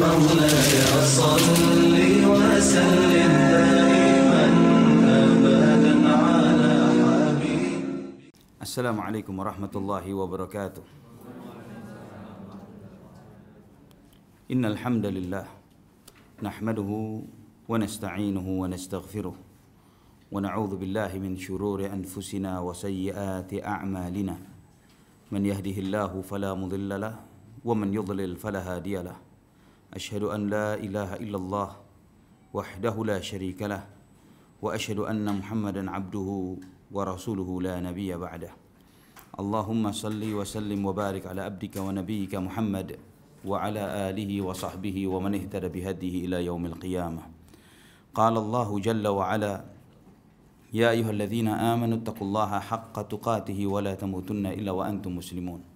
مولاي وسلم دائما ابدا على السلام عليكم ورحمه الله وبركاته ان الحمد لله نحمده ونستعينه ونستغفره ونعوذ بالله من شرور انفسنا وسيئات اعمالنا من يهده الله فلا مضل له ومن يضلل فلا هادي له أشهد أن لا إله إلا الله وحده لا شريك له وأشهد أن محمدا عبده ورسوله لا نبي بعده اللهم صل وسلم وبارك على عبدك ونبيك محمد وعلى آله وصحبه ومن اهتدى بهديه إلى يوم القيامة قال الله جل وعلا يا أيها الذين آمنوا اتقوا الله حق تقاته ولا تموتن إلا وأنتم مسلمون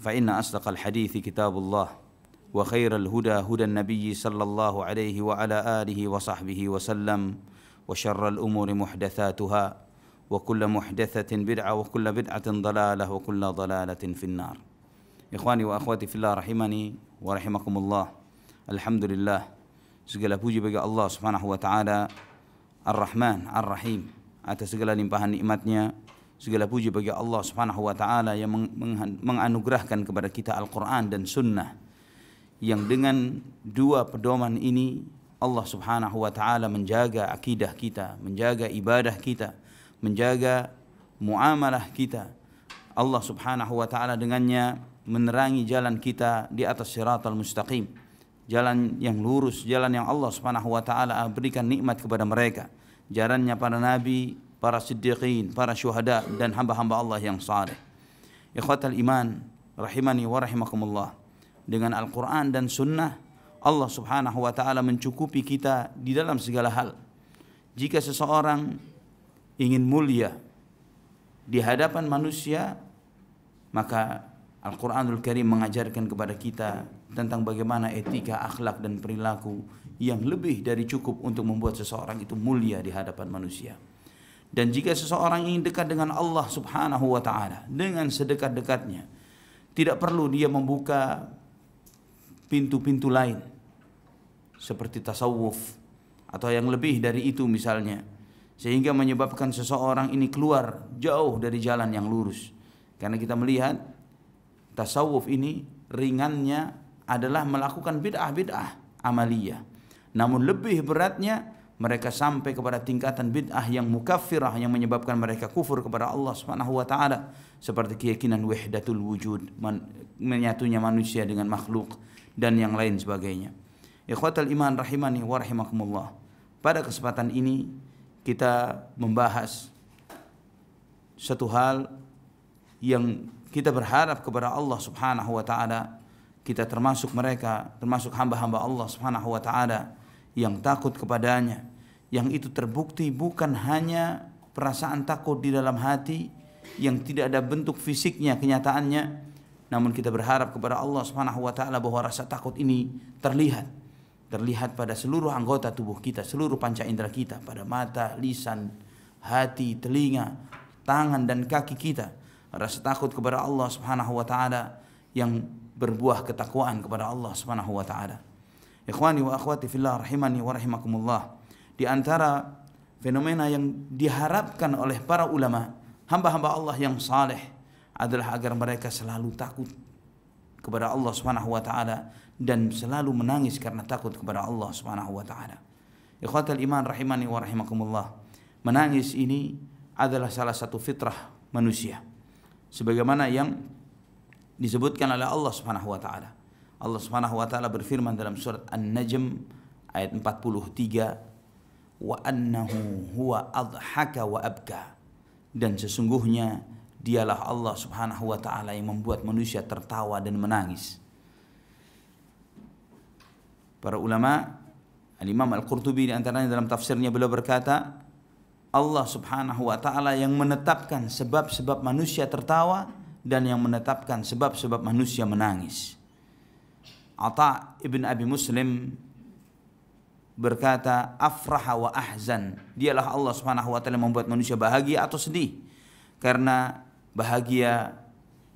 فإن أصدق الحديث كتاب الله وخير الهدى هدى النبي صلى الله عليه وعلى آله وصحبه وسلم وشر الأمور محدثاتها وكل محدثة بدعة وكل بدعة ضلالة وكل ضلالة في النار إخواني وأخواتي في الله رحمني ورحمكم الله الحمد لله segala puji bagi Allah Subhanahu wa taala Ar-Rahman Ar-Rahim atas segala limpahan nikmatnya Segala puji bagi Allah Subhanahu wa taala yang menganugerahkan kepada kita Al-Qur'an dan sunnah yang dengan dua pedoman ini Allah Subhanahu wa taala menjaga akidah kita, menjaga ibadah kita, menjaga muamalah kita. Allah Subhanahu wa taala dengannya menerangi jalan kita di atas siratal mustaqim, jalan yang lurus, jalan yang Allah Subhanahu wa taala berikan nikmat kepada mereka. Jalannya para nabi, para siddiqin, para syuhada dan hamba-hamba Allah yang saleh. Ikhwatal iman rahimani wa rahimakumullah. Dengan Al-Qur'an dan sunnah Allah Subhanahu wa taala mencukupi kita di dalam segala hal. Jika seseorang ingin mulia di hadapan manusia maka Al-Qur'anul Karim mengajarkan kepada kita tentang bagaimana etika, akhlak dan perilaku yang lebih dari cukup untuk membuat seseorang itu mulia di hadapan manusia. Dan jika seseorang ingin dekat dengan Allah Subhanahu wa taala dengan sedekat-dekatnya, tidak perlu dia membuka pintu-pintu lain seperti tasawuf atau yang lebih dari itu misalnya sehingga menyebabkan seseorang ini keluar jauh dari jalan yang lurus karena kita melihat tasawuf ini ringannya adalah melakukan bid'ah-bid'ah amaliyah namun lebih beratnya mereka sampai kepada tingkatan bid'ah yang mukaffirah yang menyebabkan mereka kufur kepada Allah Subhanahu wa taala seperti keyakinan wahdatul wujud menyatunya manusia dengan makhluk dan yang lain sebagainya. Ikhwatal iman rahimani wa rahimakumullah. Pada kesempatan ini kita membahas satu hal yang kita berharap kepada Allah Subhanahu wa taala kita termasuk mereka termasuk hamba-hamba Allah Subhanahu wa taala yang takut kepadanya yang itu terbukti bukan hanya perasaan takut di dalam hati yang tidak ada bentuk fisiknya kenyataannya namun kita berharap kepada Allah Subhanahu wa taala bahwa rasa takut ini terlihat terlihat pada seluruh anggota tubuh kita seluruh panca indera kita pada mata lisan hati telinga tangan dan kaki kita rasa takut kepada Allah Subhanahu wa taala yang berbuah ketakwaan kepada Allah Subhanahu wa taala Ikhwani wa akhwati fillah rahimani wa rahimakumullah. Di antara fenomena yang diharapkan oleh para ulama, hamba-hamba Allah yang saleh adalah agar mereka selalu takut kepada Allah Subhanahu wa taala dan selalu menangis karena takut kepada Allah Subhanahu wa taala. Ikhwatal iman rahimani wa rahimakumullah. Menangis ini adalah salah satu fitrah manusia. Sebagaimana yang disebutkan oleh Allah Subhanahu wa taala. Allah Subhanahu wa taala berfirman dalam surat An-Najm ayat 43 wa annahu huwa adhaka wa abka dan sesungguhnya dialah Allah Subhanahu wa taala yang membuat manusia tertawa dan menangis. Para ulama Al-Imam Al-Qurtubi di antaranya dalam tafsirnya beliau berkata, Allah Subhanahu wa taala yang menetapkan sebab-sebab manusia tertawa dan yang menetapkan sebab-sebab manusia menangis. Ata' ibn Abi Muslim berkata afraha wa ahzan dialah Allah subhanahu wa ta'ala membuat manusia bahagia atau sedih karena bahagia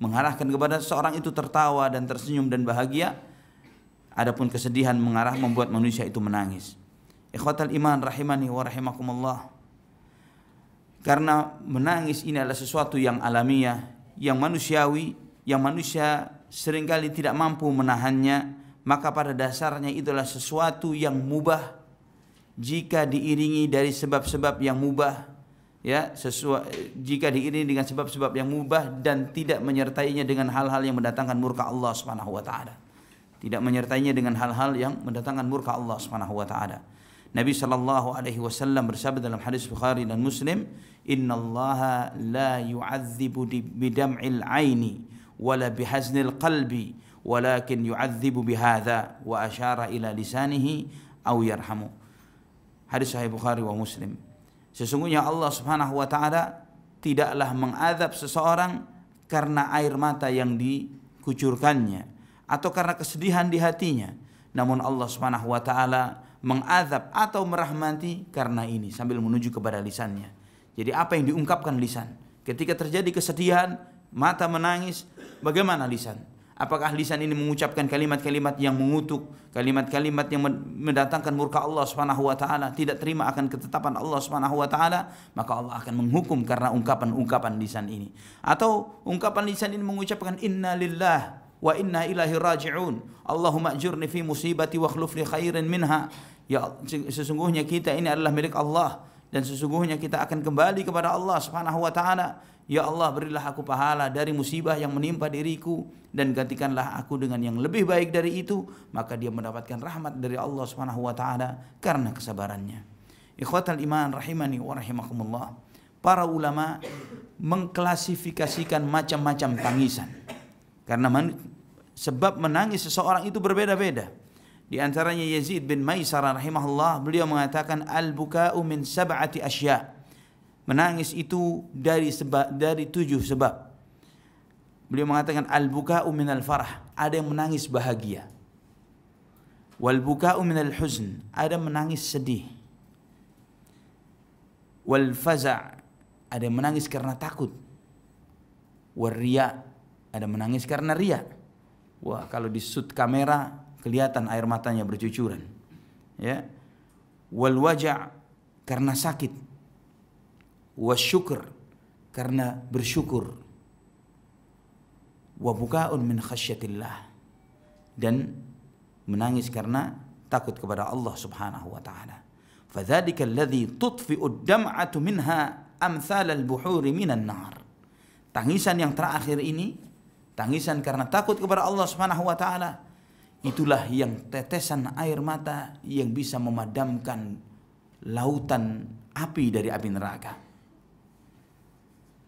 mengarahkan kepada seorang itu tertawa dan tersenyum dan bahagia adapun kesedihan mengarah membuat manusia itu menangis ikhwatal iman rahimani wa rahimakumullah karena menangis ini adalah sesuatu yang alamiah yang manusiawi yang manusia seringkali tidak mampu menahannya, maka pada dasarnya itulah sesuatu yang mubah jika diiringi dari sebab-sebab yang mubah ya sesuai jika diiringi dengan sebab-sebab yang mubah dan tidak menyertainya dengan hal-hal yang mendatangkan murka Allah Subhanahu wa taala. Tidak menyertainya dengan hal-hal yang mendatangkan murka Allah Subhanahu wa taala. Nabi sallallahu alaihi wasallam bersabda dalam hadis Bukhari dan Muslim, "Innallaha la yu'adzibu bidam'il aini." ولا بحزن القلب ولكن يعذب بهذا وأشار إلى لسانه أو يرحمه hadis sahih Bukhari wa Muslim sesungguhnya Allah Subhanahu wa taala tidaklah mengadab seseorang karena air mata yang dikucurkannya atau karena kesedihan di hatinya namun Allah Subhanahu wa taala mengadab atau merahmati karena ini sambil menuju kepada lisannya jadi apa yang diungkapkan lisan ketika terjadi kesedihan mata menangis bagaimana lisan? Apakah lisan ini mengucapkan kalimat-kalimat yang mengutuk, kalimat-kalimat yang mendatangkan murka Allah Subhanahu wa taala, tidak terima akan ketetapan Allah Subhanahu wa taala, maka Allah akan menghukum karena ungkapan-ungkapan lisan ini. Atau ungkapan lisan ini mengucapkan inna lillah wa inna ilaihi raji'un. Allahumma ajurni fi musibati wa khlufli khairin minha. Ya sesungguhnya kita ini adalah milik Allah dan sesungguhnya kita akan kembali kepada Allah Subhanahu wa taala Ya Allah berilah aku pahala dari musibah yang menimpa diriku dan gantikanlah aku dengan yang lebih baik dari itu maka dia mendapatkan rahmat dari Allah Subhanahu wa taala karena kesabarannya. Ikhwatal iman rahimani wa rahimakumullah. Para ulama mengklasifikasikan macam-macam tangisan. Karena man, sebab menangis seseorang itu berbeda-beda. Di antaranya Yazid bin Maisar rahimahullah beliau mengatakan al-buka'u min sab'ati asya'. Menangis itu dari sebab dari tujuh sebab. Beliau mengatakan al umin al farah, ada yang menangis bahagia. Wal umin al huzn, ada yang menangis sedih. Wal faza', ada yang menangis karena takut. Wal ria ada yang menangis karena ria, Wah, kalau di sud kamera kelihatan air matanya bercucuran. Ya. Wal waja' karena sakit wa syukur karena bersyukur wa bukaun min khasyatillah dan menangis karena takut kepada Allah Subhanahu wa taala fadzalika alladhi tutfi'u dam'atu minha amsal al-buhuri minan nar tangisan yang terakhir ini tangisan karena takut kepada Allah Subhanahu wa taala itulah yang tetesan air mata yang bisa memadamkan lautan api dari api neraka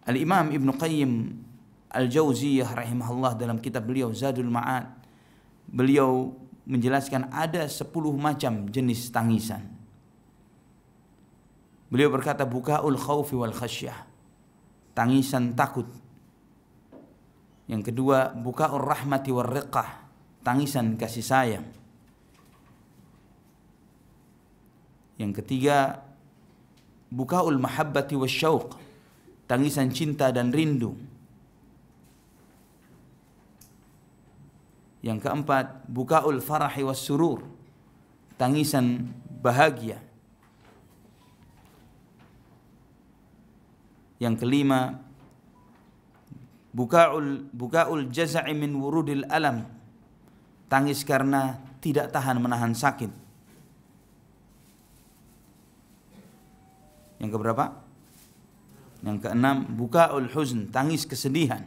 Al-Imam Ibn Qayyim al jawziyah rahimahullah dalam kitab beliau Zadul Ma'ad beliau menjelaskan ada 10 macam jenis tangisan. Beliau berkata bukaul Khawfi wal khasyah. Tangisan takut. Yang kedua bukaul rahmati wal riqah. Tangisan kasih sayang. Yang ketiga bukaul mahabbati wal syauq tangisan cinta dan rindu. Yang keempat, bukaul farahi was surur, tangisan bahagia. Yang kelima, bukaul bukaul jaza'i min wurudil alam, tangis karena tidak tahan menahan sakit. Yang keberapa? Yang keenam, bukaul huzn, tangis kesedihan.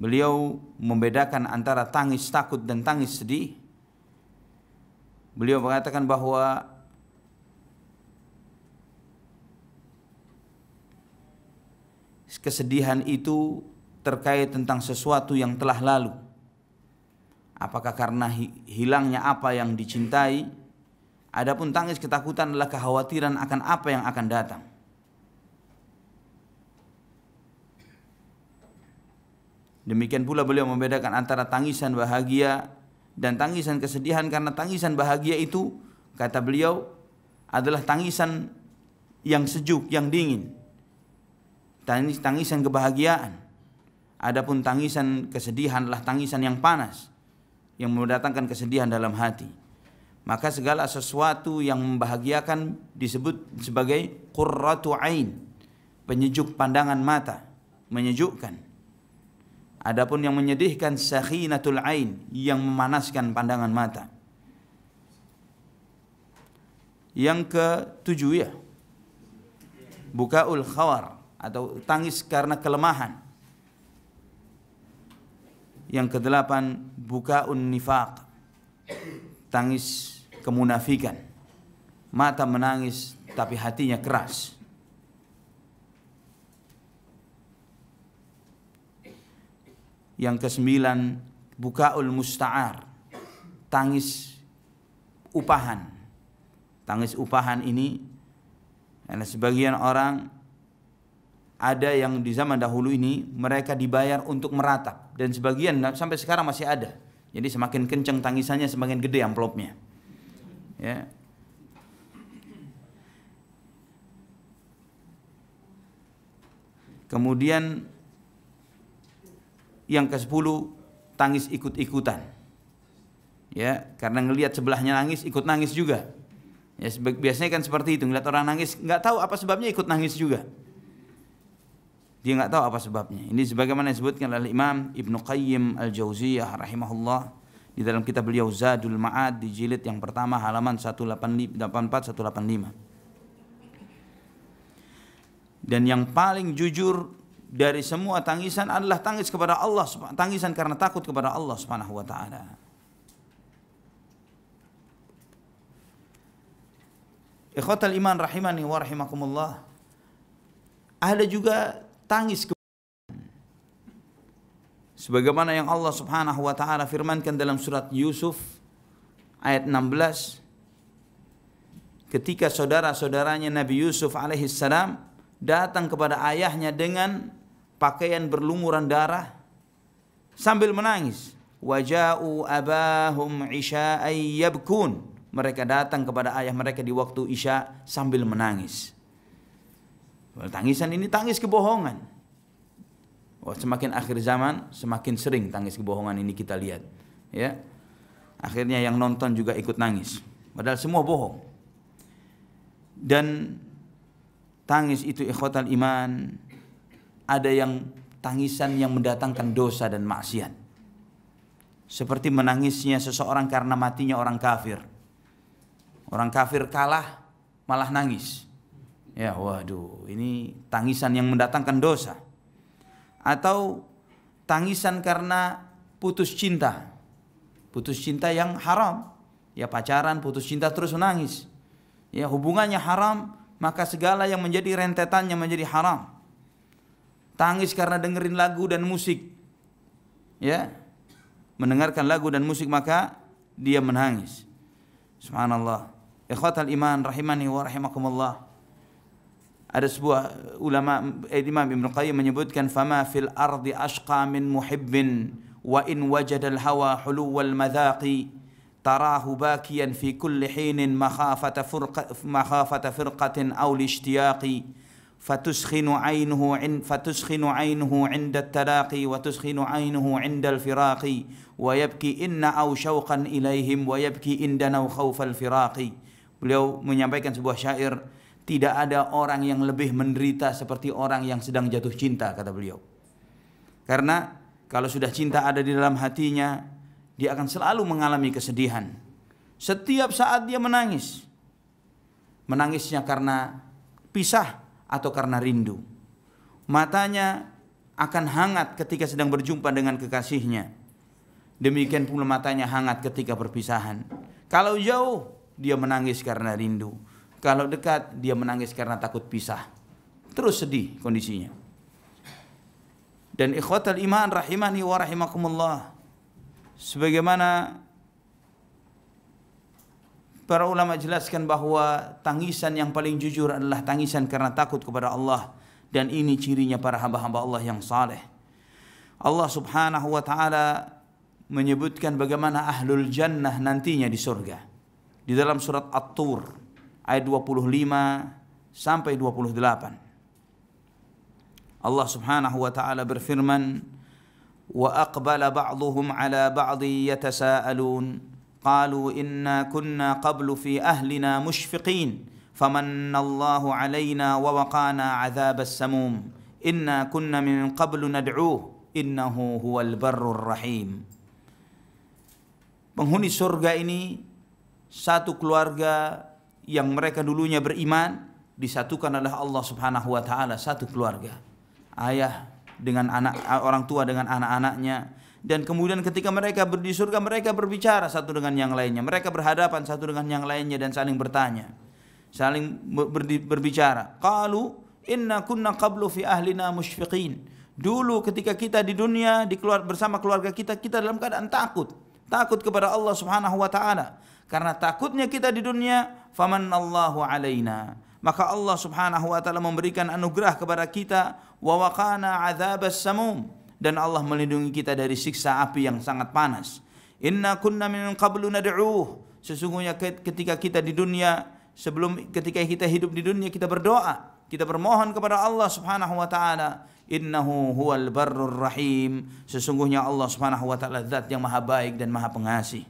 Beliau membedakan antara tangis takut dan tangis sedih. Beliau mengatakan bahwa kesedihan itu terkait tentang sesuatu yang telah lalu apakah karena hilangnya apa yang dicintai adapun tangis ketakutan adalah kekhawatiran akan apa yang akan datang demikian pula beliau membedakan antara tangisan bahagia dan tangisan kesedihan karena tangisan bahagia itu kata beliau adalah tangisan yang sejuk yang dingin tangisan kebahagiaan adapun tangisan kesedihan adalah tangisan yang panas yang mendatangkan kesedihan dalam hati. Maka segala sesuatu yang membahagiakan disebut sebagai qurratu ain, penyejuk pandangan mata, menyejukkan. Adapun yang menyedihkan sakhinatul ain, yang memanaskan pandangan mata. Yang ketujuh ya, bukaul khawar atau tangis karena kelemahan yang kedelapan, buka nifaq. Tangis kemunafikan. Mata menangis tapi hatinya keras. Yang kesembilan, buka ul musta'ar. Tangis upahan. Tangis upahan ini karena sebagian orang ada yang di zaman dahulu ini mereka dibayar untuk meratap dan sebagian nah, sampai sekarang masih ada. Jadi semakin kenceng tangisannya semakin gede amplopnya. Ya. Kemudian yang ke-10 tangis ikut-ikutan. Ya, karena ngelihat sebelahnya nangis ikut nangis juga. Ya biasanya kan seperti itu, ngelihat orang nangis nggak tahu apa sebabnya ikut nangis juga dia nggak tahu apa sebabnya ini sebagaimana disebutkan oleh Imam Ibnu Qayyim al Jauziyah rahimahullah di dalam kitab beliau Zadul Ma'ad di jilid yang pertama halaman 184 185 dan yang paling jujur dari semua tangisan adalah tangis kepada Allah tangisan karena takut kepada Allah Subhanahu wa taala Ikhwatal iman rahimani wa rahimakumullah. Ada juga tangis ke Sebagaimana yang Allah Subhanahu wa taala firmankan dalam surat Yusuf ayat 16 ketika saudara-saudaranya Nabi Yusuf salam datang kepada ayahnya dengan pakaian berlumuran darah sambil menangis waja'u abahum isya'ay yabkun mereka datang kepada ayah mereka di waktu isya sambil menangis Tangisan ini tangis kebohongan. Wah, oh, semakin akhir zaman semakin sering tangis kebohongan ini kita lihat. Ya, akhirnya yang nonton juga ikut nangis. Padahal semua bohong. Dan tangis itu ikhwatal iman. Ada yang tangisan yang mendatangkan dosa dan maksiat. Seperti menangisnya seseorang karena matinya orang kafir. Orang kafir kalah malah nangis. Ya waduh, ini tangisan yang mendatangkan dosa. Atau tangisan karena putus cinta. Putus cinta yang haram. Ya pacaran, putus cinta terus menangis. Ya hubungannya haram, maka segala yang menjadi rentetan yang menjadi haram. Tangis karena dengerin lagu dan musik. Ya. Mendengarkan lagu dan musik maka dia menangis. Subhanallah. Ikhwatal iman rahimani wa rahimakumullah. ada sebuah ulama eh, Imam Ibn Qayyim menyebutkan fama fil ardi ashqa min muhibbin wa in wajadal hawa hulu wal madhaqi tarahu bakiyan fi kulli hinin makhafata furqa makhafata firqatin aw lishtiyaqi fatuskhinu aynuhu in fatushkhinu aynuhu 'inda at-talaqi wa tushkhinu aynuhu 'inda al-firaqi wa yabki inna aw shawqan ilayhim wa yabki indana khawfal firaqi beliau menyampaikan sebuah syair Tidak ada orang yang lebih menderita seperti orang yang sedang jatuh cinta, kata beliau. Karena kalau sudah cinta ada di dalam hatinya, dia akan selalu mengalami kesedihan. Setiap saat dia menangis. Menangisnya karena pisah atau karena rindu. Matanya akan hangat ketika sedang berjumpa dengan kekasihnya. Demikian pula matanya hangat ketika perpisahan. Kalau jauh, dia menangis karena rindu. Kalau dekat, dia menangis karena takut pisah. Terus sedih kondisinya. Dan ikhwatal iman rahimani wa rahimakumullah. Sebagaimana para ulama jelaskan bahwa tangisan yang paling jujur adalah tangisan karena takut kepada Allah. Dan ini cirinya para hamba-hamba Allah yang saleh. Allah subhanahu wa ta'ala menyebutkan bagaimana ahlul jannah nantinya di surga. Di dalam surat At-Tur ayat 25 sampai 28. Allah Subhanahu wa taala berfirman, "Wa aqbala ba'dhuhum 'ala ba'dhi yatasaalun. Qalu inna kunna qablu fi ahlina mushfiqin, faman Allahu 'alaina wa waqana 'adzabas samum. Inna kunna min qablu nad'uuh, innahu huwal barrur rahim." Penghuni surga ini satu keluarga yang mereka dulunya beriman disatukan oleh Allah Subhanahu wa taala satu keluarga. Ayah dengan anak orang tua dengan anak-anaknya dan kemudian ketika mereka di surga mereka berbicara satu dengan yang lainnya, mereka berhadapan satu dengan yang lainnya dan saling bertanya. Saling berbicara. Qalu inna kunna qablu fi ahlina musyfiqin. Dulu ketika kita di dunia di keluar bersama keluarga kita kita dalam keadaan takut, takut kepada Allah Subhanahu wa taala. Karena takutnya kita di dunia Allahu alaina maka Allah Subhanahu wa taala memberikan anugerah kepada kita wa waqana adzabas samum dan Allah melindungi kita dari siksa api yang sangat panas inna kunna min qablu nad'uh sesungguhnya ketika kita di dunia sebelum ketika kita hidup di dunia kita berdoa kita bermohon kepada Allah Subhanahu wa taala innahu huwal barrur rahim sesungguhnya Allah Subhanahu wa taala zat yang maha baik dan maha pengasih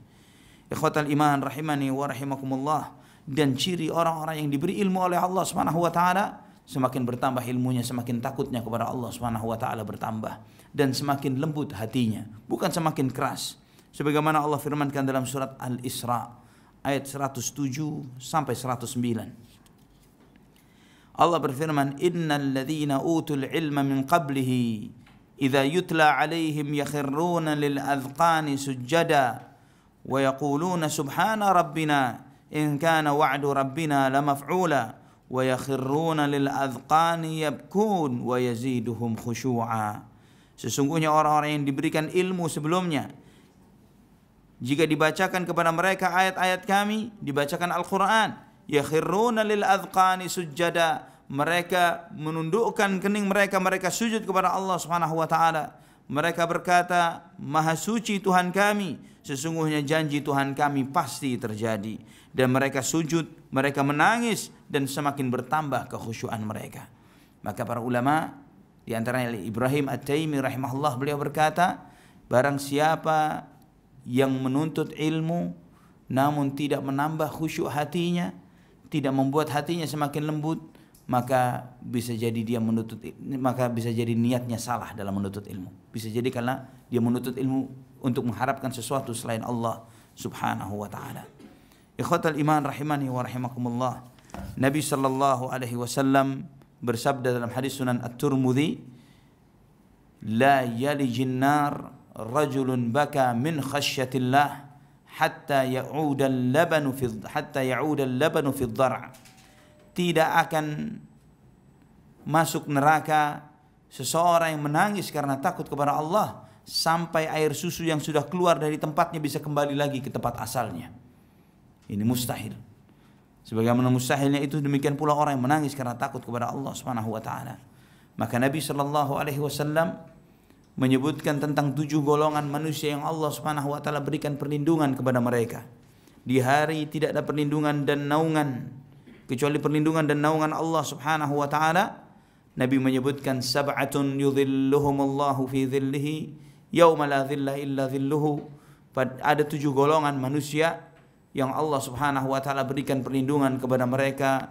ikhwatal iman rahimani wa rahimakumullah dan ciri orang-orang yang diberi ilmu oleh Allah Subhanahu wa taala semakin bertambah ilmunya semakin takutnya kepada Allah Subhanahu wa taala bertambah dan semakin lembut hatinya bukan semakin keras sebagaimana Allah firmankan dalam surat Al-Isra ayat 107 sampai 109 Allah berfirman innal ladzina utul ilma min qablihi idza yutla alaihim yakhruna lil azqani sujada wa yaquluna subhana rabbina إن كان وعد ربنا لمفعولا ويخرون للأذقان يبكون ويزيدهم خشوعا Sesungguhnya orang-orang yang diberikan ilmu sebelumnya jika dibacakan kepada mereka ayat-ayat kami, dibacakan Al-Qur'an, Yakhiruna lil adqani sujjada, mereka menundukkan kening mereka, mereka sujud kepada Allah Subhanahu wa taala. Mereka berkata, "Maha suci Tuhan kami, Sesungguhnya janji Tuhan kami pasti terjadi. Dan mereka sujud, mereka menangis dan semakin bertambah kekhusyuan mereka. Maka para ulama di antara Ibrahim At-Taimi rahimahullah beliau berkata, barang siapa yang menuntut ilmu namun tidak menambah khusyuk hatinya, tidak membuat hatinya semakin lembut, maka bisa jadi dia menuntut maka bisa jadi niatnya salah dalam menuntut ilmu. Bisa jadi karena dia menuntut ilmu untuk mengharapkan sesuatu selain Allah Subhanahu wa taala. Ikhwatal iman rahimani wa rahimakumullah. Nabi sallallahu alaihi wasallam bersabda dalam hadis Sunan At-Tirmidzi, "La yalijin nar rajulun baka min khasyatillah hatta ya'uda al-labanu fi hatta ya'uda al-labanu fi dhar'." Tidak akan masuk neraka seseorang yang menangis karena takut kepada Allah sampai air susu yang sudah keluar dari tempatnya bisa kembali lagi ke tempat asalnya. Ini mustahil. Sebagaimana mustahilnya itu demikian pula orang yang menangis karena takut kepada Allah Subhanahu wa taala. Maka Nabi Shallallahu alaihi wasallam menyebutkan tentang tujuh golongan manusia yang Allah Subhanahu wa taala berikan perlindungan kepada mereka. Di hari tidak ada perlindungan dan naungan kecuali perlindungan dan naungan Allah Subhanahu wa taala. Nabi menyebutkan sab'atun yudhilluhumullahu fi dhillihi yauma la dhilla illa dhilluhu ada tujuh golongan manusia yang Allah Subhanahu wa taala berikan perlindungan kepada mereka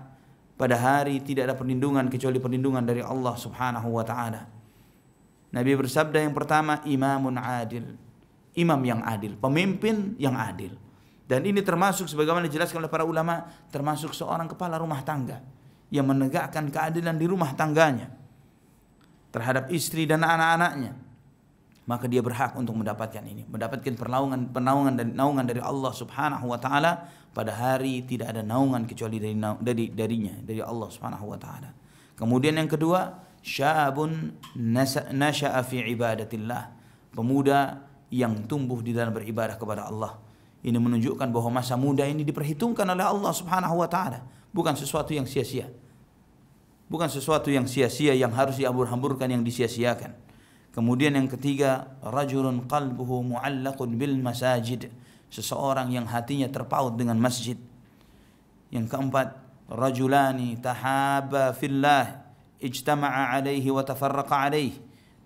pada hari tidak ada perlindungan kecuali perlindungan dari Allah Subhanahu wa taala. Nabi bersabda yang pertama imamun adil. Imam yang adil, pemimpin yang adil. Dan ini termasuk sebagaimana dijelaskan oleh para ulama termasuk seorang kepala rumah tangga yang menegakkan keadilan di rumah tangganya terhadap istri dan anak-anaknya maka dia berhak untuk mendapatkan ini, mendapatkan perlawangan penawangan dan naungan dari Allah Subhanahu wa taala pada hari tidak ada naungan kecuali dari dari darinya, dari Allah Subhanahu wa taala. Kemudian yang kedua, syabun nasya'a fi ibadatillah. Pemuda yang tumbuh di dalam beribadah kepada Allah. Ini menunjukkan bahwa masa muda ini diperhitungkan oleh Allah Subhanahu wa taala, bukan sesuatu yang sia-sia. Bukan sesuatu yang sia-sia yang harus diabur-hamburkan yang disia-siakan. Kemudian yang ketiga, rajulun qalbuhu mu'allaqun bil masajid. Seseorang yang hatinya terpaut dengan masjid. Yang keempat, rajulani tahaba fillah ijtama'a alaihi wa tafarraqa alaihi.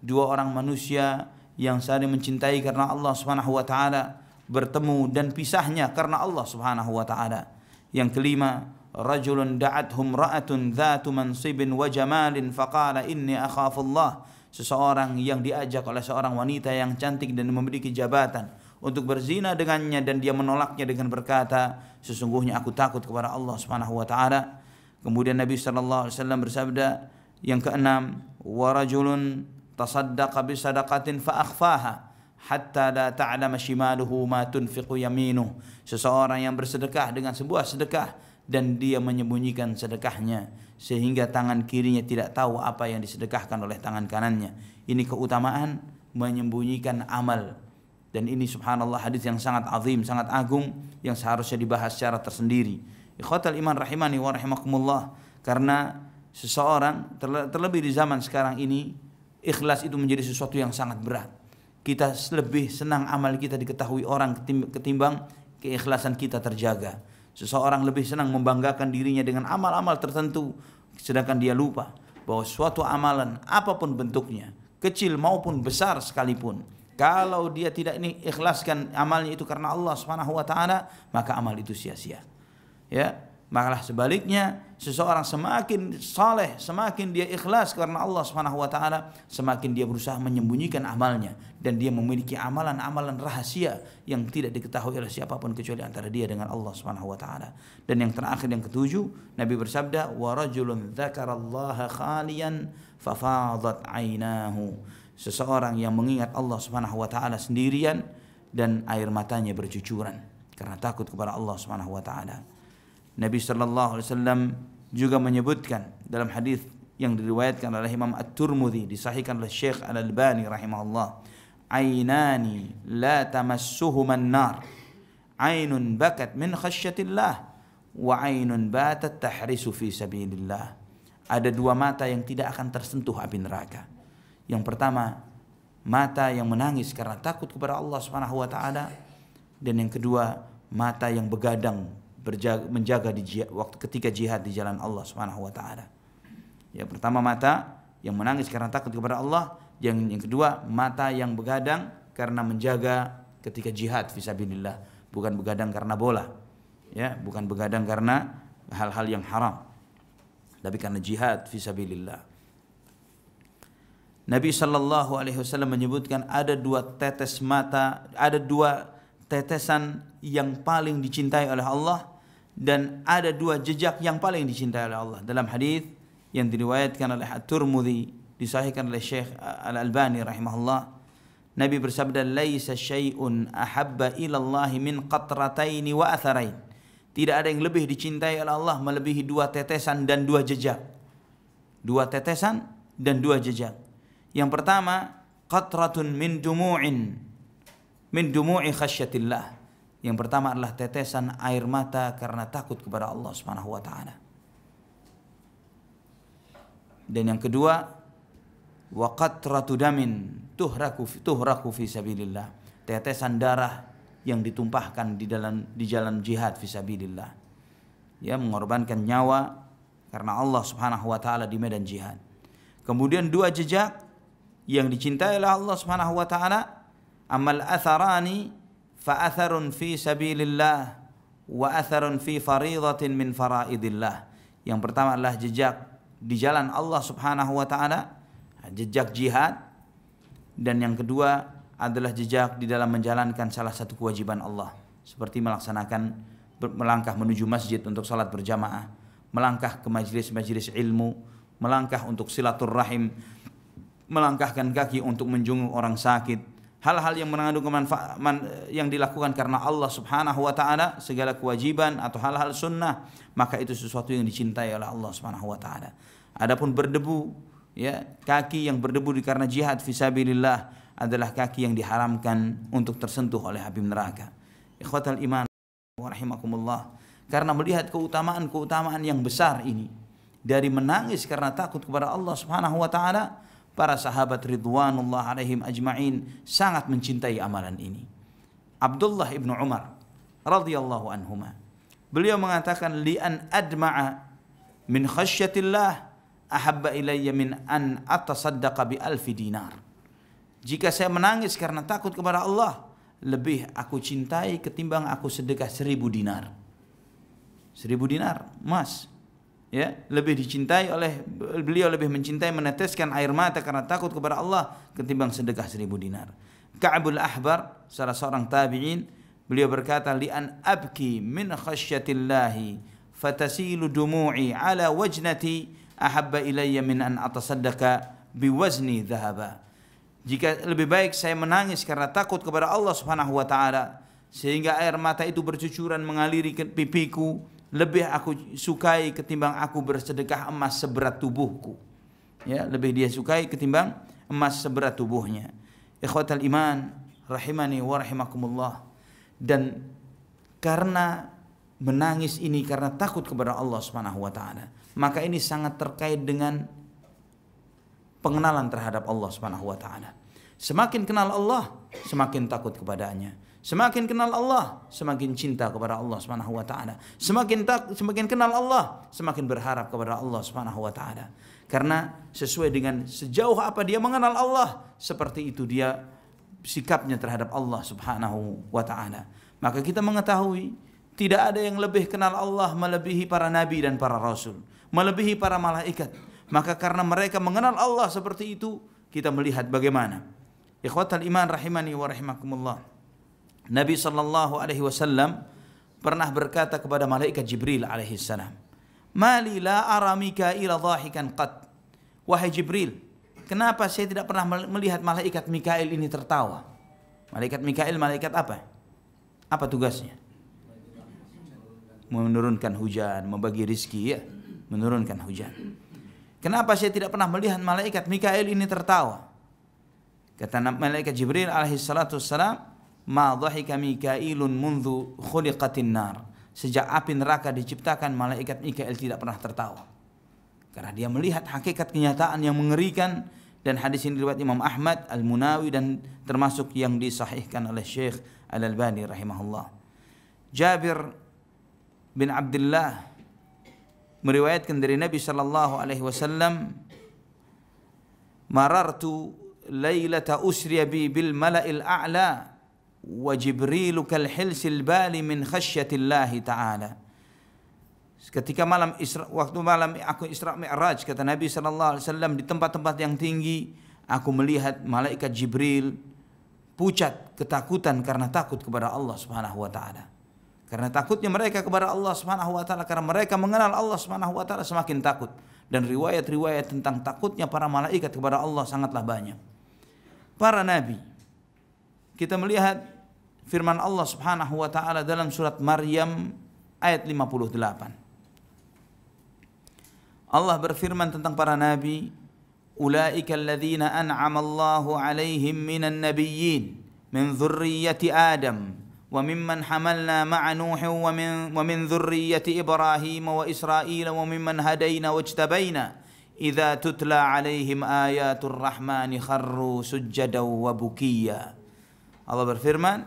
Dua orang manusia yang saling mencintai karena Allah Subhanahu wa taala bertemu dan pisahnya karena Allah Subhanahu wa taala. Yang kelima, rajulun da'athum ra'atun dhatu mansibin wa jamalin faqala inni akhafullah seseorang yang diajak oleh seorang wanita yang cantik dan memiliki jabatan untuk berzina dengannya dan dia menolaknya dengan berkata sesungguhnya aku takut kepada Allah Subhanahu wa taala kemudian Nabi sallallahu alaihi wasallam bersabda yang keenam wa rajulun tasaddaqa bi sadaqatin fa akhfaha hatta la ta'lama shimaluhu ma tunfiqu yaminuh seseorang yang bersedekah dengan sebuah sedekah dan dia menyembunyikan sedekahnya sehingga tangan kirinya tidak tahu apa yang disedekahkan oleh tangan kanannya. Ini keutamaan menyembunyikan amal. Dan ini subhanallah hadis yang sangat azim, sangat agung yang seharusnya dibahas secara tersendiri. Ikhwatal iman rahimani wa rahimakumullah karena seseorang terlebih di zaman sekarang ini ikhlas itu menjadi sesuatu yang sangat berat. Kita lebih senang amal kita diketahui orang ketimbang keikhlasan kita terjaga. Seseorang lebih senang membanggakan dirinya dengan amal-amal tertentu sedangkan dia lupa bahwa suatu amalan apapun bentuknya kecil maupun besar sekalipun kalau dia tidak ini ikhlaskan amalnya itu karena Allah Subhanahu wa taala maka amal itu sia-sia ya Malah sebaliknya, seseorang semakin saleh, semakin dia ikhlas karena Allah Subhanahu wa taala, semakin dia berusaha menyembunyikan amalnya dan dia memiliki amalan-amalan rahasia yang tidak diketahui oleh siapapun kecuali antara dia dengan Allah Subhanahu wa taala. Dan yang terakhir yang ketujuh, Nabi bersabda, "Wa rajulun dzakarallaha khalian fafadat ainahu." Seseorang yang mengingat Allah Subhanahu wa taala sendirian dan air matanya bercucuran karena takut kepada Allah Subhanahu wa taala. Nabi Shallallahu Alaihi Wasallam juga menyebutkan dalam hadis yang diriwayatkan oleh Imam At-Turmudi disahihkan oleh Syekh Al-Albani rahimahullah ainani la tamassuhuma nar ainun bakat min khasyatillah wa ainun batat tahrisu fi sabilillah ada dua mata yang tidak akan tersentuh api neraka yang pertama mata yang menangis karena takut kepada Allah Subhanahu wa taala dan yang kedua mata yang begadang berjaga, menjaga di jihad, waktu ketika jihad di jalan Allah Subhanahu wa taala. Ya pertama mata yang menangis karena takut kepada Allah, yang yang kedua mata yang begadang karena menjaga ketika jihad fisabilillah, bukan begadang karena bola. Ya, bukan begadang karena hal-hal yang haram. Tapi karena jihad fisabilillah. Nabi Shallallahu Alaihi Wasallam menyebutkan ada dua tetes mata, ada dua tetesan yang paling dicintai oleh Allah dan ada dua jejak yang paling dicintai oleh Allah dalam hadis yang diriwayatkan oleh At-Tirmidzi disahihkan oleh Syekh Al-Albani rahimahullah Nabi bersabda laisa syai'un ahabba ila Allah min qatrataini wa atharain tidak ada yang lebih dicintai oleh Allah melebihi dua tetesan dan dua jejak dua tetesan dan dua jejak yang pertama qatratun min dumu'in min dumu'i khasyatillah yang pertama adalah tetesan air mata karena takut kepada Allah Subhanahu wa taala. Dan yang kedua, qatratu ratudamin tuhraku tuhraku fi sabilillah. Tetesan darah yang ditumpahkan di dalam di jalan jihad fi sabilillah. Ya, mengorbankan nyawa karena Allah Subhanahu wa taala di medan jihad. Kemudian dua jejak yang dicintai oleh Allah Subhanahu wa taala amal atharani fa في fi sabilillah wa atharun fi faridatin min faraidillah. Yang pertama adalah jejak di jalan Allah Subhanahu wa taala, jejak jihad dan yang kedua adalah jejak di dalam menjalankan salah satu kewajiban Allah seperti melaksanakan melangkah menuju masjid untuk salat berjamaah, melangkah ke majelis-majelis ilmu, melangkah untuk silaturrahim, melangkahkan kaki untuk menjenguk orang sakit, hal-hal yang mengandung kemanfaatan yang dilakukan karena Allah Subhanahu wa taala, segala kewajiban atau hal-hal sunnah, maka itu sesuatu yang dicintai oleh Allah Subhanahu wa taala. Adapun berdebu, ya, kaki yang berdebu karena jihad fisabilillah adalah kaki yang diharamkan untuk tersentuh oleh Habib neraka. Ikhwatal iman rahimakumullah. Karena melihat keutamaan-keutamaan yang besar ini dari menangis karena takut kepada Allah Subhanahu wa taala, para sahabat ridwanullah alaihim ajma'in sangat mencintai amalan ini. Abdullah ibn Umar radhiyallahu anhuma. Beliau mengatakan an adma'a min khasyatillah ahabba ilayya min an atasaddaqa bi alfi dinar. Jika saya menangis karena takut kepada Allah, lebih aku cintai ketimbang aku sedekah seribu dinar. Seribu dinar, emas ya lebih dicintai oleh beliau lebih mencintai meneteskan air mata karena takut kepada Allah ketimbang sedekah seribu dinar. Ka'bul Ahbar salah seorang tabi'in beliau berkata li'an abki min khasyatillahi fatasilu dumu'i ala wajnati ahabba ilayya min an atasaddaka biwazni dhahaba. Jika lebih baik saya menangis karena takut kepada Allah Subhanahu wa taala sehingga air mata itu bercucuran mengaliri ke pipiku lebih aku sukai ketimbang aku bersedekah emas seberat tubuhku. Ya, lebih dia sukai ketimbang emas seberat tubuhnya. Ikhwatal iman rahimani wa rahimakumullah. Dan karena menangis ini karena takut kepada Allah Subhanahu wa taala, maka ini sangat terkait dengan pengenalan terhadap Allah Subhanahu wa taala. Semakin kenal Allah, semakin takut kepadanya. Semakin kenal Allah, semakin cinta kepada Allah Subhanahu wa taala. Semakin tak, semakin kenal Allah, semakin berharap kepada Allah Subhanahu wa taala. Karena sesuai dengan sejauh apa dia mengenal Allah, seperti itu dia sikapnya terhadap Allah Subhanahu wa taala. Maka kita mengetahui tidak ada yang lebih kenal Allah melebihi para nabi dan para rasul, melebihi para malaikat. Maka karena mereka mengenal Allah seperti itu, kita melihat bagaimana. Ikhwatal iman rahimani wa rahimakumullah. Nabi sallallahu alaihi wasallam pernah berkata kepada malaikat Jibril alaihi salam, "Mali la aramika ila dhahikan qat." Wahai Jibril, kenapa saya tidak pernah melihat malaikat Mikail ini tertawa? Malaikat Mikail malaikat apa? Apa tugasnya? Menurunkan hujan, membagi rizki ya, menurunkan hujan. Kenapa saya tidak pernah melihat malaikat Mikail ini tertawa? Kata malaikat Jibril alaihi salatu wasalam, ma dhahika Mikailun mundu khuliqatin nar. Sejak api neraka diciptakan malaikat Mikail tidak pernah tertawa. Karena dia melihat hakikat kenyataan yang mengerikan dan hadis ini riwayat Imam Ahmad, Al-Munawi dan termasuk yang disahihkan oleh Syekh Al-Albani rahimahullah. Jabir bin Abdullah meriwayatkan dari Nabi sallallahu alaihi wasallam marartu lailata usriya bi bil mala'il a'la wa Jibrilu kal min khasyatillahi ta'ala ketika malam Isra, waktu malam aku Isra Mi'raj kata Nabi sallallahu alaihi wasallam di tempat-tempat yang tinggi aku melihat malaikat Jibril pucat ketakutan karena takut kepada Allah Subhanahu wa taala. Karena takutnya mereka kepada Allah Subhanahu wa taala karena mereka mengenal Allah Subhanahu wa taala semakin takut dan riwayat-riwayat tentang takutnya para malaikat kepada Allah sangatlah banyak. Para nabi kita melihat firman Allah Subhanahu wa taala dalam surat Maryam ayat 58. Allah berfirman tentang para nabi, "Ulaika alladhina an'ama Allahu 'alaihim minan nabiyyin min dzurriyyati Adam wa mimman hamalna ma'a Nuh wa min wa min dzurriyyati Ibrahim wa Israil wa mimman hadaina wajtabaina." Idza tutla 'alaihim ayatul rahmani kharru sujjadaw wa bukiya. Allah berfirman,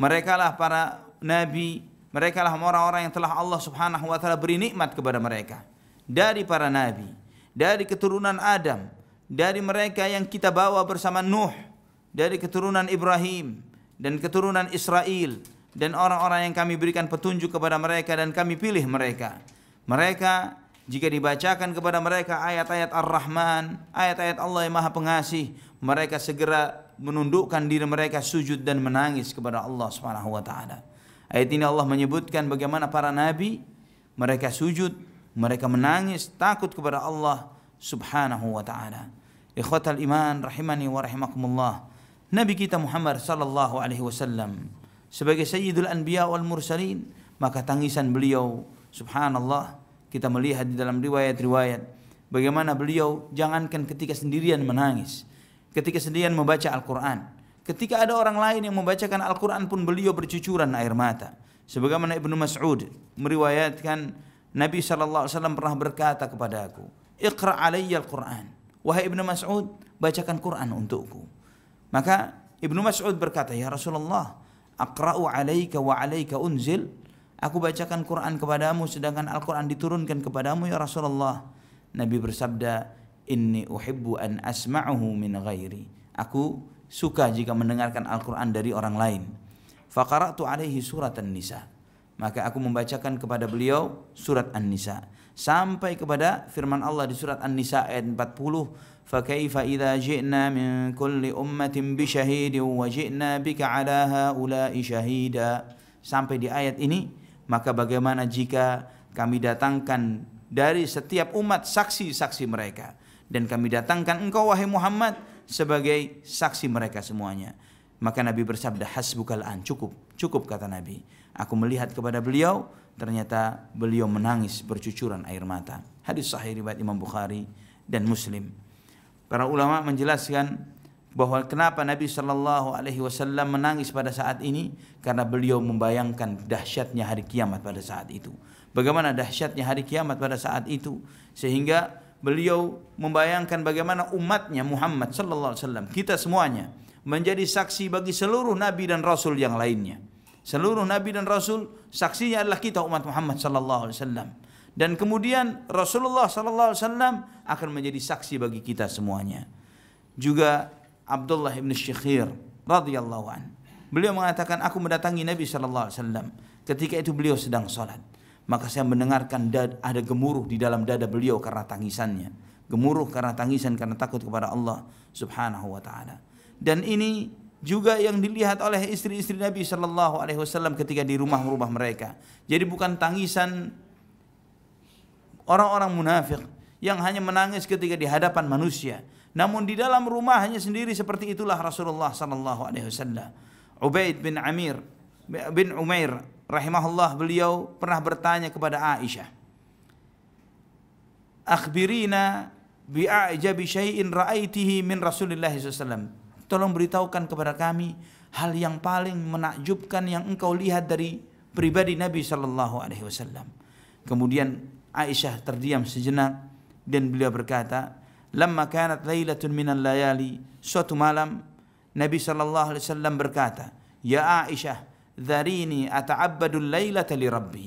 Mereka lah para nabi, mereka lah orang-orang yang telah Allah Subhanahu wa taala beri nikmat kepada mereka. Dari para nabi, dari keturunan Adam, dari mereka yang kita bawa bersama Nuh, dari keturunan Ibrahim dan keturunan Israel dan orang-orang yang kami berikan petunjuk kepada mereka dan kami pilih mereka. Mereka jika dibacakan kepada mereka ayat-ayat Ar-Rahman, ayat-ayat Allah yang Maha Pengasih, mereka segera menundukkan diri mereka sujud dan menangis kepada Allah Subhanahu wa taala. Ayat ini Allah menyebutkan bagaimana para nabi mereka sujud, mereka menangis takut kepada Allah Subhanahu wa taala. Ikhwatal iman rahimani wa rahimakumullah. Nabi kita Muhammad sallallahu alaihi wasallam sebagai sayyidul anbiya wal mursalin, maka tangisan beliau subhanallah kita melihat di dalam riwayat-riwayat bagaimana beliau jangankan ketika sendirian menangis ketika sendirian membaca Al-Quran. Ketika ada orang lain yang membacakan Al-Quran pun beliau bercucuran air mata. Sebagaimana Ibnu Mas'ud meriwayatkan Nabi SAW pernah berkata kepada aku, Iqra alaiya Al-Quran. Wahai Ibnu Mas'ud, bacakan Quran untukku. Maka Ibnu Mas'ud berkata, Ya Rasulullah, Aqra'u alaika wa alaika unzil. Aku bacakan Quran kepadamu sedangkan Al-Quran diturunkan kepadamu ya Rasulullah. Nabi bersabda, inni uhibbu an asma'uhu min ghairi aku suka jika mendengarkan Al-Qur'an dari orang lain faqara'tu alaihi surat an-nisa maka aku membacakan kepada beliau surat an-nisa sampai kepada firman Allah di surat an-nisa ayat 40 kaifa idza ji'na min kulli ummatin bi syahidin wa ji'na bika ala haula'i syahida sampai di ayat ini maka bagaimana jika kami datangkan dari setiap umat saksi-saksi mereka dan kami datangkan engkau wahai Muhammad sebagai saksi mereka semuanya. Maka Nabi bersabda hasbukal an cukup cukup kata Nabi. Aku melihat kepada beliau ternyata beliau menangis bercucuran air mata. Hadis sahih riwayat Imam Bukhari dan Muslim. Para ulama menjelaskan bahwa kenapa Nabi Shallallahu Alaihi Wasallam menangis pada saat ini karena beliau membayangkan dahsyatnya hari kiamat pada saat itu. Bagaimana dahsyatnya hari kiamat pada saat itu sehingga beliau membayangkan bagaimana umatnya Muhammad sallallahu alaihi wasallam kita semuanya menjadi saksi bagi seluruh nabi dan rasul yang lainnya seluruh nabi dan rasul saksinya adalah kita umat Muhammad sallallahu alaihi wasallam dan kemudian Rasulullah sallallahu alaihi wasallam akan menjadi saksi bagi kita semuanya juga Abdullah bin Syekhir radhiyallahu an beliau mengatakan aku mendatangi Nabi sallallahu alaihi wasallam ketika itu beliau sedang salat maka saya mendengarkan ada gemuruh di dalam dada beliau karena tangisannya gemuruh karena tangisan karena takut kepada Allah Subhanahu wa taala dan ini juga yang dilihat oleh istri-istri Nabi Shallallahu Alaihi Wasallam ketika di rumah-rumah mereka. Jadi bukan tangisan orang-orang munafik yang hanya menangis ketika di hadapan manusia, namun di dalam rumahnya sendiri seperti itulah Rasulullah Shallallahu Alaihi Wasallam. Ubaid bin Amir bin Umair rahimahullah beliau pernah bertanya kepada Aisyah akhbirina bi ajabi syai'in ra'aitihi min Rasulillah SAW tolong beritahukan kepada kami hal yang paling menakjubkan yang engkau lihat dari pribadi Nabi Shallallahu Alaihi Wasallam kemudian Aisyah terdiam sejenak dan beliau berkata lamma kanat lailatun minal layali suatu malam Nabi Shallallahu Alaihi Wasallam berkata ya Aisyah dharini ata'abbadul laylata li rabbi.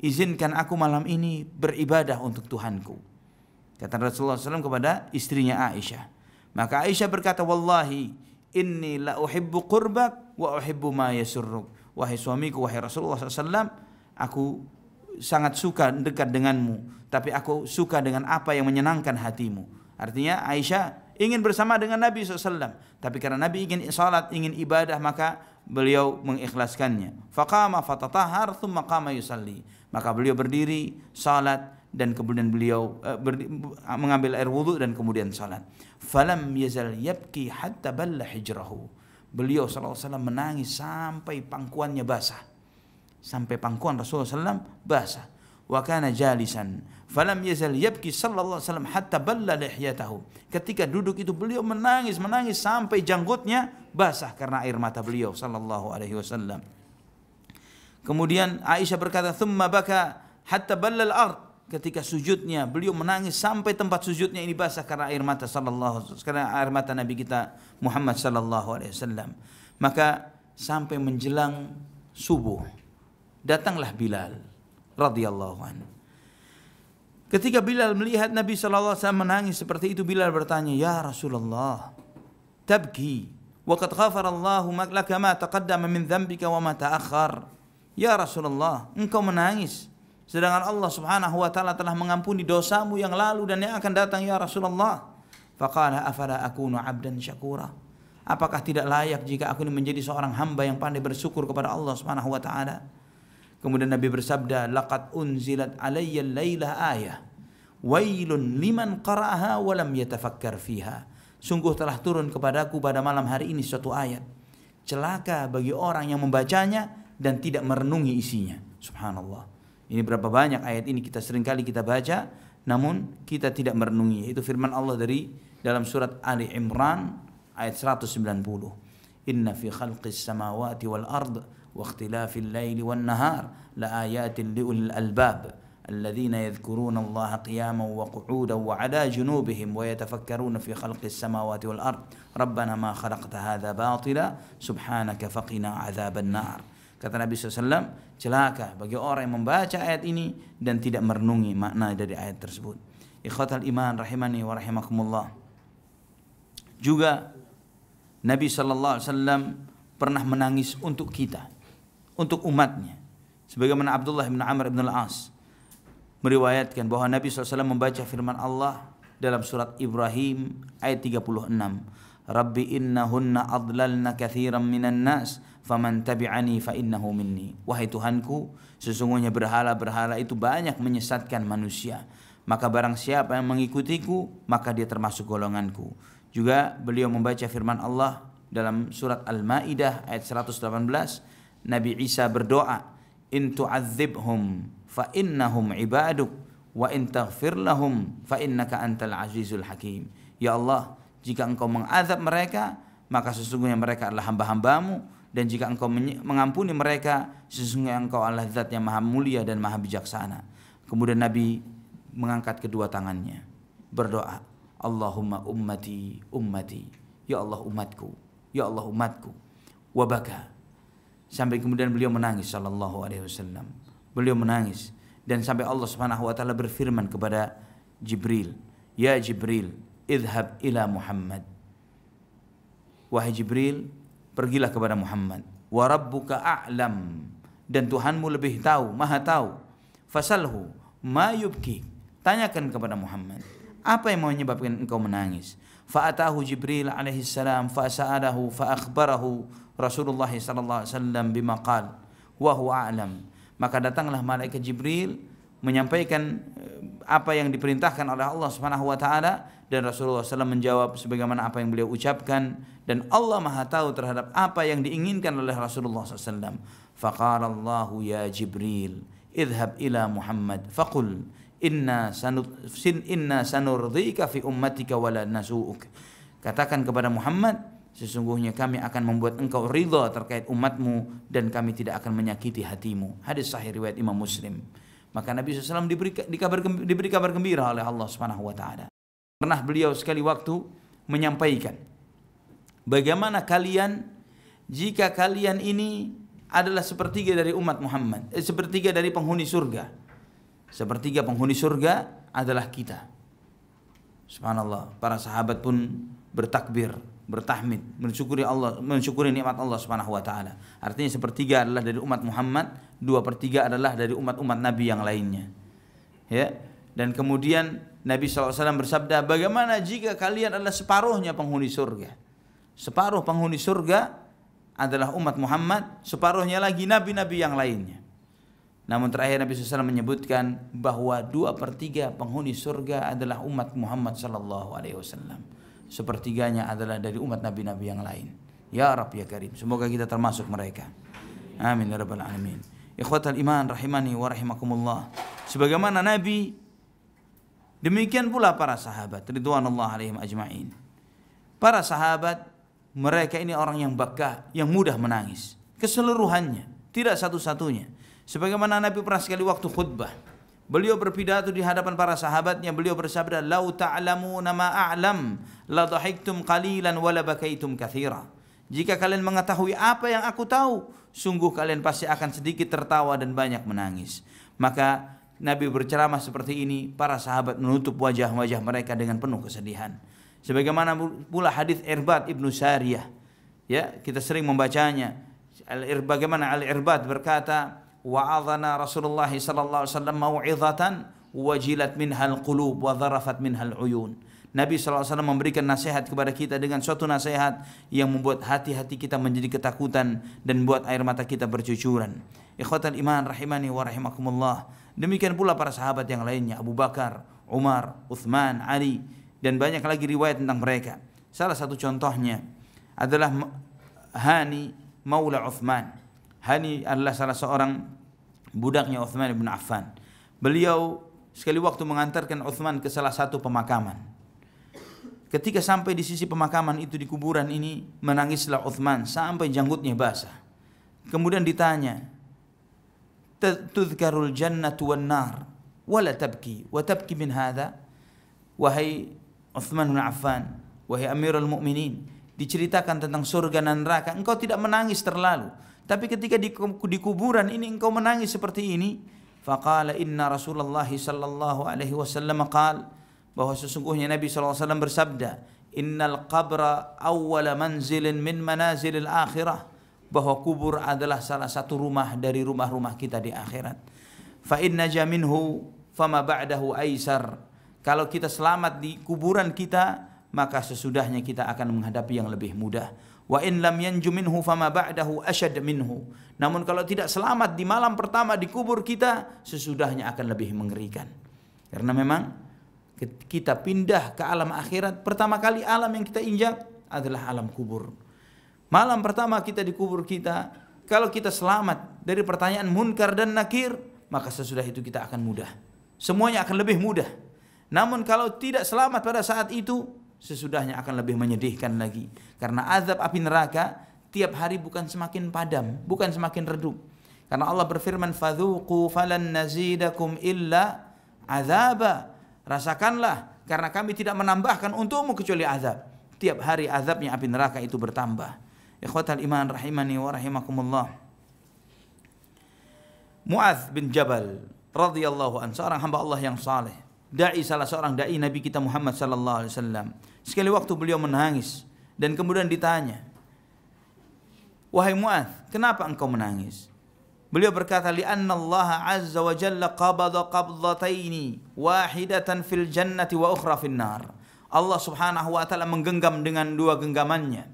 Izinkan aku malam ini beribadah untuk Tuhanku. Kata Rasulullah SAW kepada istrinya Aisyah. Maka Aisyah berkata, Wallahi, inni la uhibbu qurbak wa uhibbu ma yasurruk. Wahai suamiku, wahai Rasulullah SAW, aku sangat suka dekat denganmu. Tapi aku suka dengan apa yang menyenangkan hatimu. Artinya Aisyah ingin bersama dengan Nabi SAW. Tapi karena Nabi ingin salat, ingin ibadah, maka beliau mengikhlaskannya. Faqama fatatahar thumma qama yusalli. Maka beliau berdiri, salat dan kemudian beliau eh, ber, mengambil air wudhu dan kemudian salat. Falam yazal yabki hatta balla hijrahu. Beliau saw menangis sampai pangkuannya basah. Sampai pangkuan Rasulullah SAW basah wa kana jalisan falam yazal yabki sallallahu alaihi wasallam hatta balla lihyatahu ketika duduk itu beliau menangis menangis sampai janggutnya basah karena air mata beliau sallallahu alaihi wasallam kemudian Aisyah berkata thumma baka hatta balla al-ard ketika sujudnya beliau menangis sampai tempat sujudnya ini basah karena air mata sallallahu karena air mata nabi kita Muhammad sallallahu alaihi wasallam maka sampai menjelang subuh datanglah Bilal radhiyallahu anhu. Ketika Bilal melihat Nabi SAW menangis seperti itu, Bilal bertanya, Ya Rasulullah, tabki, ghafar Allahu الله ma taqaddama min dhanbika wa ma ta'akhar, Ya Rasulullah, engkau menangis sedangkan Allah Subhanahu wa taala telah mengampuni dosamu yang lalu dan yang akan datang ya Rasulullah. Faqala afala akunu abdan syakura? Apakah tidak layak jika aku ini menjadi seorang hamba yang pandai bersyukur kepada Allah Subhanahu wa taala? Kemudian Nabi bersabda, "Laqad unzilat alayya lailah ayah. Wailun liman qara'aha wa lam yatafakkar fiha." Sungguh telah turun kepadaku pada malam hari ini suatu ayat. Celaka bagi orang yang membacanya dan tidak merenungi isinya. Subhanallah. Ini berapa banyak ayat ini kita seringkali kita baca namun kita tidak merenungi. Itu firman Allah dari dalam surat Ali Imran ayat 190. Inna fi khalqis samawati wal ard واختلاف الليل والنهار لآيات لأولي الألباب الذين يذكرون الله قياما وقعودا وعلى جنوبهم ويتفكرون في خلق السماوات والأرض ربنا ما خلقت هذا باطلا سبحانك فقنا عذاب النار Kata Nabi SAW, celaka bagi orang yang membaca ayat ini dan tidak merenungi makna dari ayat tersebut. Ikhwatal iman rahimani wa rahimakumullah. Juga Nabi SAW pernah menangis untuk kita. untuk umatnya. Sebagaimana Abdullah bin Amr bin Al-As meriwayatkan bahwa Nabi SAW membaca firman Allah dalam surat Ibrahim ayat 36. Rabbi innahunna adlalna kathiran minan nas faman tabi'ani fa innahu minni. Wahai Tuhanku, sesungguhnya berhala-berhala itu banyak menyesatkan manusia. Maka barang siapa yang mengikutiku, maka dia termasuk golonganku. Juga beliau membaca firman Allah dalam surat Al-Maidah ayat 118 Nabi Isa berdoa, "In tu'adzibhum fa innahum ibaduk wa in taghfir lahum fa innaka antal azizul hakim." Ya Allah, jika engkau mengazab mereka, maka sesungguhnya mereka adalah hamba-hambamu dan jika engkau mengampuni mereka, sesungguhnya engkau adalah zat yang maha mulia dan maha bijaksana. Kemudian Nabi mengangkat kedua tangannya, berdoa, Allahumma ummati ummati, ya Allah umatku, ya Allah umatku. Wabaka sampai kemudian beliau menangis sallallahu alaihi wasallam. Beliau menangis dan sampai Allah Subhanahu wa taala berfirman kepada Jibril, "Ya Jibril, idhab ila Muhammad." Wahai Jibril, pergilah kepada Muhammad. Wa rabbuka a'lam dan Tuhanmu lebih tahu, Maha tahu. Fasalhu ma yubki. Tanyakan kepada Muhammad, apa yang menyebabkan engkau menangis? Fa'atahu Jibril alaihi salam fa sa'alahu Rasulullah sallallahu alaihi wasallam bima wa huwa a'lam. Maka datanglah malaikat Jibril menyampaikan eh, apa yang diperintahkan oleh Allah Subhanahu wa taala dan Rasulullah SAW menjawab sebagaimana apa yang beliau ucapkan dan Allah Maha tahu terhadap apa yang diinginkan oleh Rasulullah SAW. fakar Allahu ya Jibril idhab ila Muhammad fakul inna sanur sin inna sanurdika fi ummatika wala nasu'uk. Katakan kepada Muhammad Sesungguhnya kami akan membuat engkau ridho terkait umatmu dan kami tidak akan menyakiti hatimu. Hadis sahih riwayat Imam Muslim. Maka Nabi SAW diberi, kabar, diberi kabar gembira oleh Allah Subhanahu wa taala. Pernah beliau sekali waktu menyampaikan, "Bagaimana kalian jika kalian ini adalah sepertiga dari umat Muhammad, eh, sepertiga dari penghuni surga. Sepertiga penghuni surga adalah kita." Subhanallah, para sahabat pun bertakbir bertahmid, mensyukuri Allah, mensyukuri nikmat Allah Subhanahu wa taala. Artinya sepertiga adalah dari umat Muhammad, dua pertiga adalah dari umat-umat nabi yang lainnya. Ya. Dan kemudian Nabi SAW bersabda, "Bagaimana jika kalian adalah separuhnya penghuni surga?" Separuh penghuni surga adalah umat Muhammad, separuhnya lagi nabi-nabi yang lainnya. Namun terakhir Nabi SAW menyebutkan bahwa dua pertiga penghuni surga adalah umat Muhammad Sallallahu Alaihi Wasallam sepertiganya adalah dari umat nabi-nabi yang lain. Ya Arab ya Karim, semoga kita termasuk mereka. Amin ya rabbal alamin. Ikhwatal iman rahimani wa rahimakumullah. Sebagaimana Nabi demikian pula para sahabat ridwanullah alaihim ajmain. Para sahabat mereka ini orang yang bakah, yang mudah menangis. Keseluruhannya, tidak satu-satunya. Sebagaimana Nabi pernah sekali waktu khutbah, Beliau berpidato di hadapan para sahabatnya. Beliau bersabda, "Lau ta'lamu nama a'lam, la dhahiktum qalilan wa la bakaitum katsira." Jika kalian mengetahui apa yang aku tahu, sungguh kalian pasti akan sedikit tertawa dan banyak menangis. Maka Nabi berceramah seperti ini, para sahabat menutup wajah-wajah mereka dengan penuh kesedihan. Sebagaimana pula hadis Irbad Ibnu Sariyah. Ya, kita sering membacanya. Al bagaimana Al Irbad berkata, wa'adhana Rasulullah sallallahu alaihi wasallam mau'izatan wajilat minhal qulub wa dharafat minhal uyun. Nabi SAW memberikan nasihat kepada kita dengan suatu nasihat yang membuat hati-hati kita menjadi ketakutan dan buat air mata kita bercucuran. Ikhwatan iman rahimani wa rahimakumullah. Demikian pula para sahabat yang lainnya Abu Bakar, Umar, Uthman, Ali dan banyak lagi riwayat tentang mereka. Salah satu contohnya adalah Hani Maula Uthman Hani adalah salah seorang budaknya Uthman bin Affan. Beliau sekali waktu mengantarkan Uthman ke salah satu pemakaman. Ketika sampai di sisi pemakaman itu di kuburan ini menangislah Uthman sampai janggutnya basah. Kemudian ditanya, "Tudhkarul jannatu wan nar wala tabki wa tabki min hadha?" Wahai Uthman bin Affan, wahai Amirul Mukminin, diceritakan tentang surga dan neraka, engkau tidak menangis terlalu. Tapi ketika di, di kuburan ini engkau menangis seperti ini, faqala inna Rasulullah sallallahu alaihi wasallam qal bahwa sesungguhnya Nabi sallallahu alaihi wasallam bersabda, "Innal qabra awwal manzilin min manazilil akhirah." Bahwa kubur adalah salah satu rumah dari rumah-rumah kita di akhirat. Fa inna jaminhu fama ba'dahu aisar. Kalau kita selamat di kuburan kita, maka sesudahnya kita akan menghadapi yang lebih mudah. Wa in lam yanju minhu fama ba'dahu asyad minhu. Namun kalau tidak selamat di malam pertama di kubur kita, sesudahnya akan lebih mengerikan. Karena memang kita pindah ke alam akhirat, pertama kali alam yang kita injak adalah alam kubur. Malam pertama kita di kubur kita, kalau kita selamat dari pertanyaan munkar dan nakir, maka sesudah itu kita akan mudah. Semuanya akan lebih mudah. Namun kalau tidak selamat pada saat itu, sesudahnya akan lebih menyedihkan lagi karena azab api neraka tiap hari bukan semakin padam bukan semakin redup karena Allah berfirman fadzuqu falan nazidakum illa azaba rasakanlah karena kami tidak menambahkan untukmu kecuali azab tiap hari azabnya api neraka itu bertambah ikhwatal iman rahimani wa rahimakumullah Mu'adz bin Jabal radhiyallahu an seorang hamba Allah yang saleh dai salah seorang dai Nabi kita Muhammad sallallahu alaihi wasallam Sekali waktu beliau menangis dan kemudian ditanya, "Wahai mu'at, kenapa engkau menangis?" Beliau berkata, "Li'anna Allah azza wa jalla qabada qabdataini, wahidatan fil jannati wa ukhra fil nar." Allah Subhanahu wa taala menggenggam dengan dua genggamannya.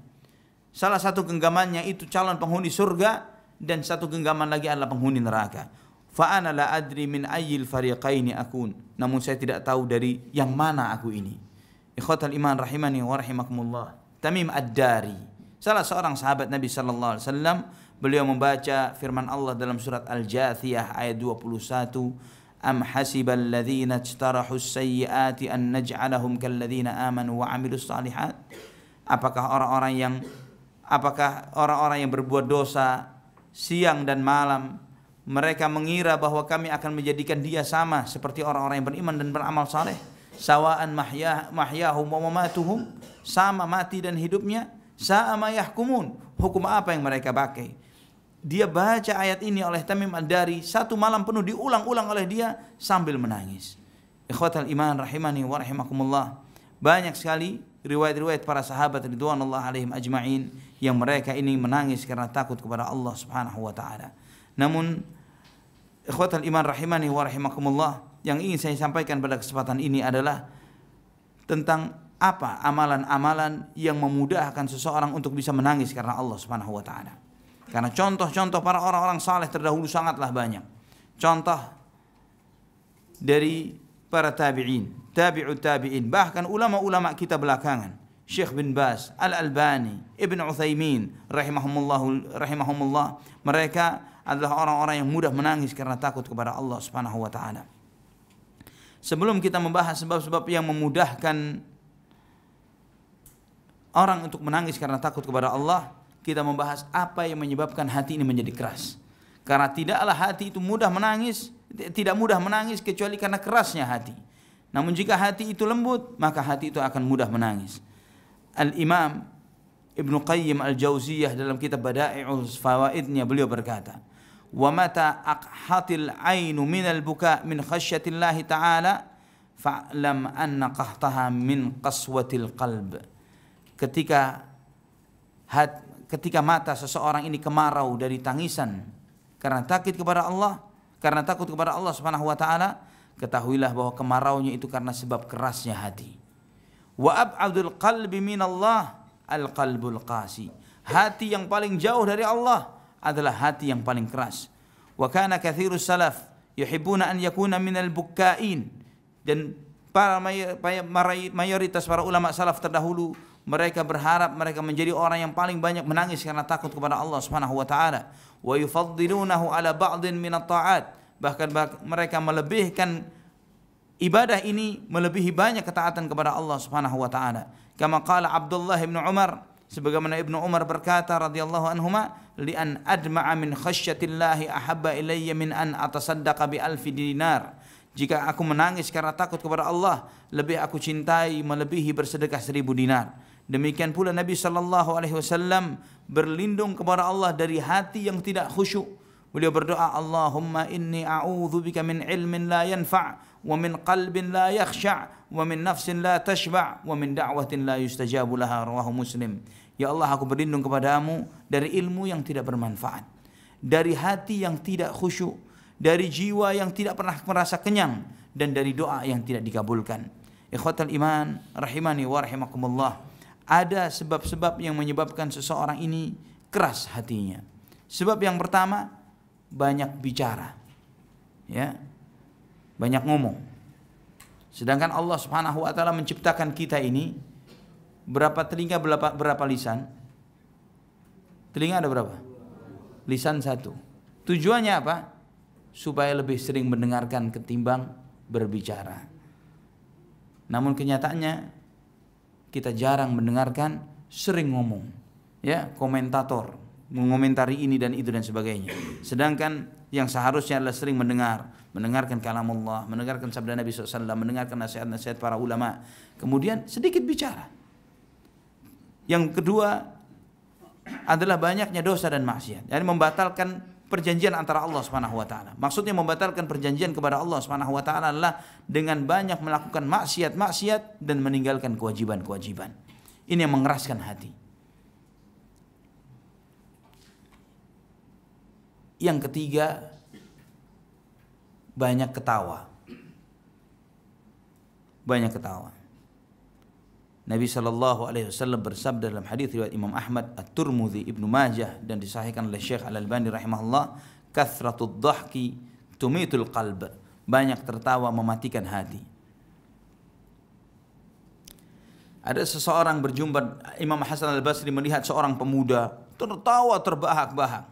Salah satu genggamannya itu calon penghuni surga dan satu genggaman lagi adalah penghuni neraka. Fa ana la adri min ayyil fariqaini akun. Namun saya tidak tahu dari yang mana aku ini. Ikhwatal iman rahimani wa rahimakumullah. Tamim Ad-Dari, salah seorang sahabat Nabi sallallahu alaihi wasallam, beliau membaca firman Allah dalam surat Al-Jathiyah ayat 21 أم حسب sayyiati an naj'alahum kal ladzina amanu wa amilus salihat? Apakah orang-orang yang apakah orang-orang yang berbuat dosa siang dan malam mereka mengira bahwa kami akan menjadikan dia sama seperti orang-orang yang beriman dan beramal saleh sawaan mahya mahyahum wa mamatuhum sama mati dan hidupnya sama yahkumun hukum apa yang mereka pakai dia baca ayat ini oleh Tamim Ad-Dari satu malam penuh diulang-ulang oleh dia sambil menangis ikhwatal iman rahimani wa rahimakumullah banyak sekali riwayat-riwayat para sahabat ridwanullah alaihim ajma'in yang mereka ini menangis karena takut kepada Allah Subhanahu wa taala namun ikhwatal iman rahimani wa rahimakumullah yang ingin saya sampaikan pada kesempatan ini adalah tentang apa amalan-amalan yang memudahkan seseorang untuk bisa menangis karena Allah Subhanahu wa taala. Karena contoh-contoh para orang-orang saleh terdahulu sangatlah banyak. Contoh dari para tabi'in, tabi'ut tabi'in, bahkan ulama-ulama kita belakangan. Syekh bin Bas, Al-Albani, Ibn Uthaymin, rahimahumullah, rahimahumullah. Mereka adalah orang-orang yang mudah menangis karena takut kepada Allah Subhanahu wa taala sebelum kita membahas sebab-sebab yang memudahkan orang untuk menangis karena takut kepada Allah, kita membahas apa yang menyebabkan hati ini menjadi keras. Karena tidaklah hati itu mudah menangis, tidak mudah menangis kecuali karena kerasnya hati. Namun jika hati itu lembut, maka hati itu akan mudah menangis. Al-Imam Ibn Qayyim Al-Jauziyah dalam kitab Bada'i'ul Fawaidnya beliau berkata, ومتى أقحط العين من البكاء من خشية الله تعالى fa'lam أن قحطها من qaswatil القلب ketika hat, ketika mata seseorang ini kemarau dari tangisan karena takut kepada Allah karena takut kepada Allah Subhanahu wa taala ketahuilah bahwa kemaraunya itu karena sebab kerasnya hati wa ab'adul qalbi min Allah al qalbul qasi hati yang paling jauh dari Allah adalah hati yang paling keras. Wa kana kathirus salaf yuhibbuna an yakuna minal bukkain dan para mayoritas para ulama salaf terdahulu mereka berharap mereka menjadi orang yang paling banyak menangis karena takut kepada Allah Subhanahu wa taala wa yufaddilunahu ala ba'dhin min taat bahkan mereka melebihkan ibadah ini melebihi banyak ketaatan kepada Allah Subhanahu wa taala kama qala Abdullah bin Umar sebagaimana Ibnu Umar berkata radhiyallahu anhuma li'an adma'a min khushyatillahi ahabba ilayya min an atasaddaqa bi alfi dinar. Jika aku menangis karena takut kepada Allah, lebih aku cintai melebihi bersedekah seribu dinar. Demikian pula Nabi sallallahu alaihi wasallam berlindung kepada Allah dari hati yang tidak khusyuk. Beliau berdoa, "Allahumma inni a'udhu bika min ilmin la yanfa' wa min qalbin la yakhsha' wa min nafsin la tashba' wa min da'watin la yustajabu laha." Rawahu Muslim. Ya Allah aku berlindung kepadamu dari ilmu yang tidak bermanfaat. Dari hati yang tidak khusyuk. Dari jiwa yang tidak pernah merasa kenyang. Dan dari doa yang tidak dikabulkan. Ikhwatal iman rahimani wa rahimakumullah. Ada sebab-sebab yang menyebabkan seseorang ini keras hatinya. Sebab yang pertama banyak bicara. Ya. Banyak ngomong. Sedangkan Allah Subhanahu wa taala menciptakan kita ini berapa telinga berapa, berapa lisan? Telinga ada berapa? Lisan satu. Tujuannya apa? Supaya lebih sering mendengarkan ketimbang berbicara. Namun kenyataannya kita jarang mendengarkan, sering ngomong. Ya, komentator mengomentari ini dan itu dan sebagainya. Sedangkan yang seharusnya adalah sering mendengar, mendengarkan kalam Allah, mendengarkan sabda Nabi SAW, mendengarkan nasihat-nasihat para ulama. Kemudian sedikit bicara. Yang kedua adalah banyaknya dosa dan maksiat. Jadi membatalkan perjanjian antara Allah Subhanahu wa taala. Maksudnya membatalkan perjanjian kepada Allah Subhanahu wa taala adalah dengan banyak melakukan maksiat-maksiat dan meninggalkan kewajiban-kewajiban. Ini yang mengeraskan hati. Yang ketiga banyak ketawa. Banyak ketawa. Nabi Shallallahu Alaihi Wasallam bersabda dalam hadis riwayat Imam Ahmad, At-Turmudi, Ibnu Majah dan disahihkan oleh Syekh Al Albani rahimahullah, kathratul dhahki tumitul qalb. Banyak tertawa mematikan hati. Ada seseorang berjumpa Imam Hasan Al Basri melihat seorang pemuda tertawa terbahak-bahak.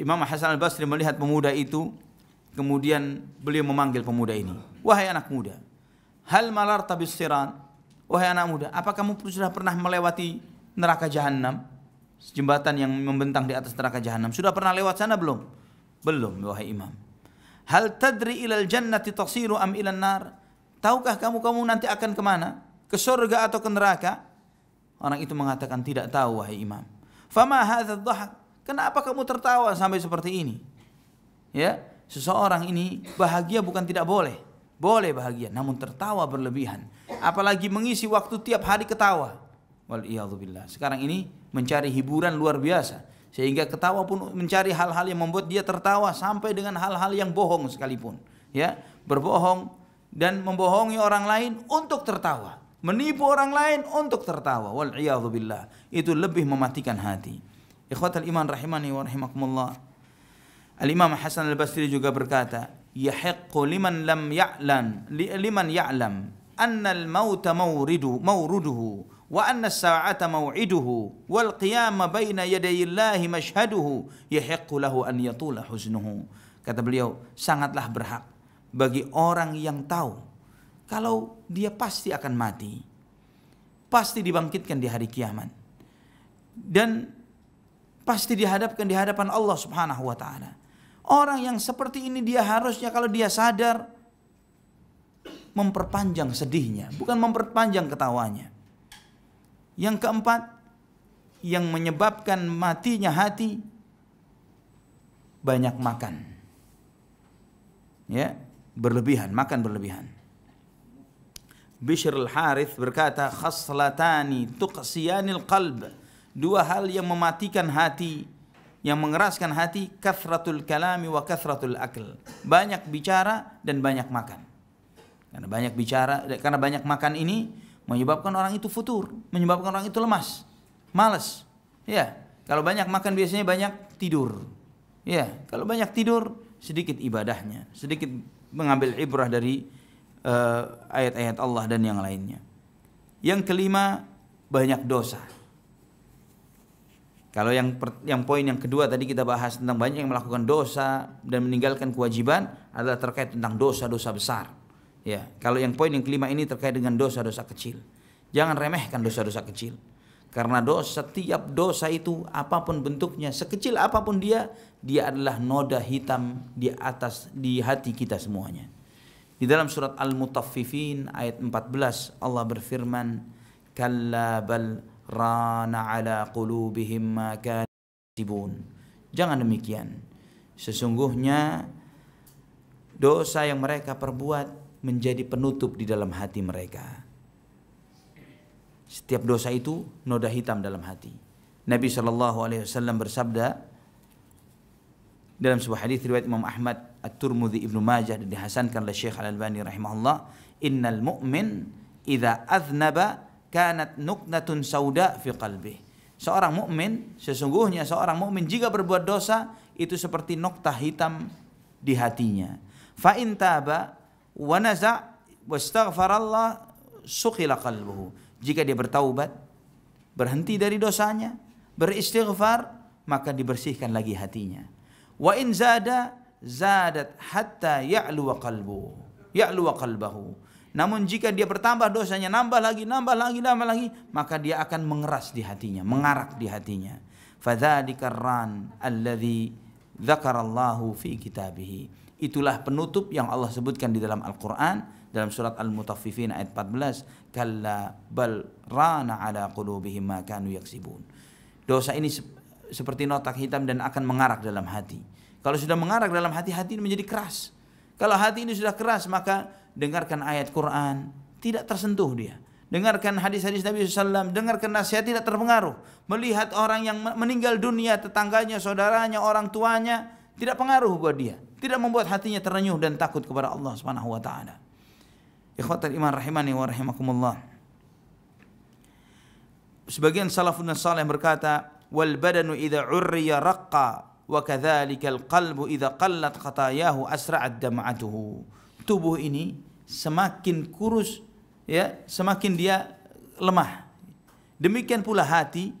Imam Hasan Al Basri melihat pemuda itu, kemudian beliau memanggil pemuda ini, wahai anak muda, hal malar tabis siran, Wahai anak muda, apa kamu sudah pernah melewati neraka jahanam? Jembatan yang membentang di atas neraka jahanam. Sudah pernah lewat sana belum? Belum, wahai imam. Hal tadri ilal jannati taqsiru am ilan nar? Tahukah kamu kamu nanti akan kemana? Ke surga atau ke neraka? Orang itu mengatakan tidak tahu, wahai imam. Fama Kenapa kamu tertawa sampai seperti ini? Ya, seseorang ini bahagia bukan tidak boleh. Boleh bahagia, namun tertawa berlebihan apalagi mengisi waktu tiap hari ketawa. Waliyahulbilah. Sekarang ini mencari hiburan luar biasa sehingga ketawa pun mencari hal-hal yang membuat dia tertawa sampai dengan hal-hal yang bohong sekalipun, ya. Berbohong dan membohongi orang lain untuk tertawa, menipu orang lain untuk tertawa. Waliyahulbilah. Itu lebih mematikan hati. Ikhwatal iman rahimani wa rahimakumullah. Al-Imam Hasan Al-Basri juga berkata, Yahqul liman lam ya'lam liman ya'lam annal mauta mawridu mawruduhu wa anna as-sa'ata maw'iduhu wal qiyama baina yadayillahi mashhaduhu yahiqqu lahu an yatula huznuhu kata beliau sangatlah berhak bagi orang yang tahu kalau dia pasti akan mati pasti dibangkitkan di hari kiamat dan pasti dihadapkan di hadapan Allah Subhanahu wa taala orang yang seperti ini dia harusnya kalau dia sadar memperpanjang sedihnya, bukan memperpanjang ketawanya. Yang keempat, yang menyebabkan matinya hati banyak makan. Ya, berlebihan, makan berlebihan. Bishr al-Harith berkata, khaslatani tuqsiyanil qalb. Dua hal yang mematikan hati, yang mengeraskan hati kathratul kalami wa kathratul akl banyak bicara dan banyak makan karena banyak bicara, karena banyak makan ini menyebabkan orang itu futur, menyebabkan orang itu lemas, malas. Ya, kalau banyak makan biasanya banyak tidur. Ya, kalau banyak tidur sedikit ibadahnya, sedikit mengambil ibrah dari eh, ayat-ayat uh, Allah dan yang lainnya. Yang kelima banyak dosa. Kalau yang yang poin yang kedua tadi kita bahas tentang banyak yang melakukan dosa dan meninggalkan kewajiban adalah terkait tentang dosa-dosa besar. Ya, kalau yang poin yang kelima ini terkait dengan dosa-dosa kecil. Jangan remehkan dosa-dosa kecil. Karena dosa setiap dosa itu apapun bentuknya, sekecil apapun dia, dia adalah noda hitam di atas di hati kita semuanya. Di dalam surat Al-Mutaffifin ayat 14 Allah berfirman, "Kalla bal rana ala qulubihim ma kasibun." Jangan demikian. Sesungguhnya dosa yang mereka perbuat menjadi penutup di dalam hati mereka. Setiap dosa itu noda hitam dalam hati. Nabi Shallallahu Alaihi Wasallam bersabda dalam sebuah hadis riwayat Imam Ahmad At-Turmudzi Ibnu Majah dan dihasankan oleh Syekh Al-Albani rahimahullah, "Innal mu'min idza aznaba kanat nuknatun sauda fi qalbih." Seorang mukmin sesungguhnya seorang mukmin jika berbuat dosa itu seperti nokta hitam di hatinya. Fa intaba taba wanaza naza wastaghfarallah suqila qalbuhu. Jika dia bertaubat, berhenti dari dosanya, beristighfar, maka dibersihkan lagi hatinya. Wa in zada zadat hatta ya'lu qalbuhu. Ya'lu qalbahu. Namun jika dia bertambah dosanya, nambah lagi, nambah lagi, nambah lagi, maka dia akan mengeras di hatinya, mengarak di hatinya. Fadzalika ran alladhi dzakarallahu fi kitabih. Itulah penutup yang Allah sebutkan di dalam Al-Quran dalam surat Al-Mutaffifin ayat 14 kalla bal rana ala qulubihim ma kanu yaksibun dosa ini se seperti notak hitam dan akan mengarak dalam hati kalau sudah mengarak dalam hati hati ini menjadi keras kalau hati ini sudah keras maka dengarkan ayat Quran tidak tersentuh dia dengarkan hadis-hadis Nabi SAW, dengarkan nasihat tidak terpengaruh. Melihat orang yang meninggal dunia, tetangganya, saudaranya, orang tuanya, tidak pengaruh buat dia tidak membuat hatinya terenyuh dan takut kepada Allah Subhanahu wa taala. Ikhwatul iman rahimani wa rahimakumullah. Sebagian salafun salih berkata, "Wal badanu idza urriya raqqa wa al qalbu idza qallat khatayahu asra'at dam'atuhu." Tubuh ini semakin kurus ya, semakin dia lemah. Demikian pula hati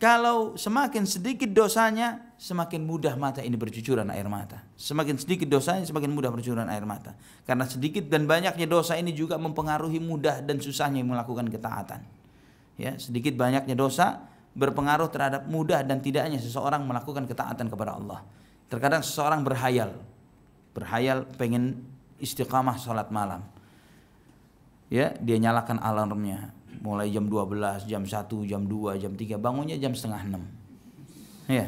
kalau semakin sedikit dosanya semakin mudah mata ini bercucuran air mata. Semakin sedikit dosanya semakin mudah bercucuran air mata. Karena sedikit dan banyaknya dosa ini juga mempengaruhi mudah dan susahnya melakukan ketaatan. Ya, sedikit banyaknya dosa berpengaruh terhadap mudah dan tidaknya seseorang melakukan ketaatan kepada Allah. Terkadang seseorang berhayal, berhayal pengen istiqamah sholat malam. Ya, dia nyalakan alarmnya, mulai jam 12, jam 1, jam 2, jam 3, bangunnya jam setengah 6. Ya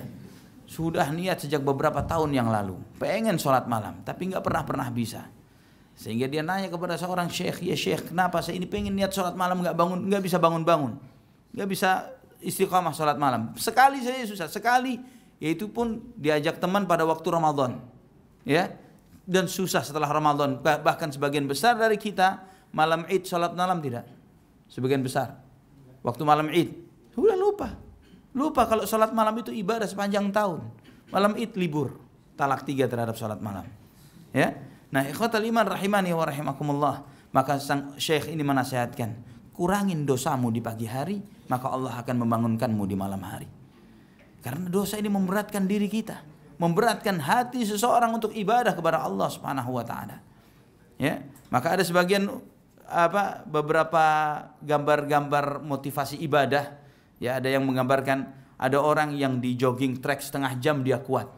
sudah niat sejak beberapa tahun yang lalu pengen sholat malam tapi nggak pernah pernah bisa sehingga dia nanya kepada seorang syekh ya syekh kenapa saya ini pengen niat sholat malam nggak bangun nggak bisa bangun bangun nggak bisa istiqomah sholat malam sekali saya susah sekali yaitu pun diajak teman pada waktu Ramadan ya dan susah setelah Ramadan bahkan sebagian besar dari kita malam id sholat malam tidak sebagian besar waktu malam id Lupa kalau sholat malam itu ibadah sepanjang tahun. Malam id libur. Talak tiga terhadap sholat malam. Ya. Nah ikhwata iman rahimani wa rahimakumullah. Maka sang syekh ini menasehatkan. Kurangin dosamu di pagi hari. Maka Allah akan membangunkanmu di malam hari. Karena dosa ini memberatkan diri kita. Memberatkan hati seseorang untuk ibadah kepada Allah subhanahu wa ta'ala. Ya. Maka ada sebagian apa beberapa gambar-gambar motivasi ibadah Ya, ada yang menggambarkan ada orang yang di jogging track setengah jam dia kuat.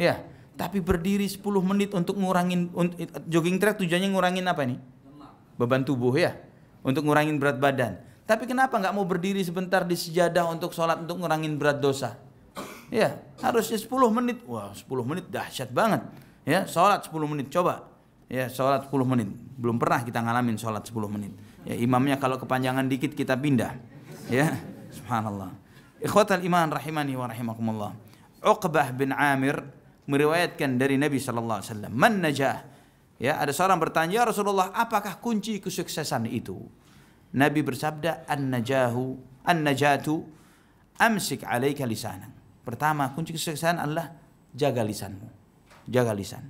Ya, tapi berdiri 10 menit untuk ngurangin jogging track tujuannya ngurangin apa nih? Beban tubuh ya, untuk ngurangin berat badan. Tapi kenapa nggak mau berdiri sebentar di sejadah untuk sholat untuk ngurangin berat dosa? Ya, harusnya 10 menit. Wah, 10 menit dahsyat banget. Ya, sholat 10 menit coba. Ya, sholat 10 menit. Belum pernah kita ngalamin sholat 10 menit. Ya, imamnya kalau kepanjangan dikit kita pindah. Ya, Subhanallah. Ikhwatal iman rahimani wa rahimakumullah. Uqbah bin Amir meriwayatkan dari Nabi sallallahu alaihi wasallam, "Man najah?" Ya, ada seorang bertanya, "Ya Rasulullah, apakah kunci kesuksesan itu?" Nabi bersabda, "An-najahu, an-najatu amsik 'alaika lisanan." Pertama, kunci kesuksesan adalah jaga lisanmu. Jaga lisan.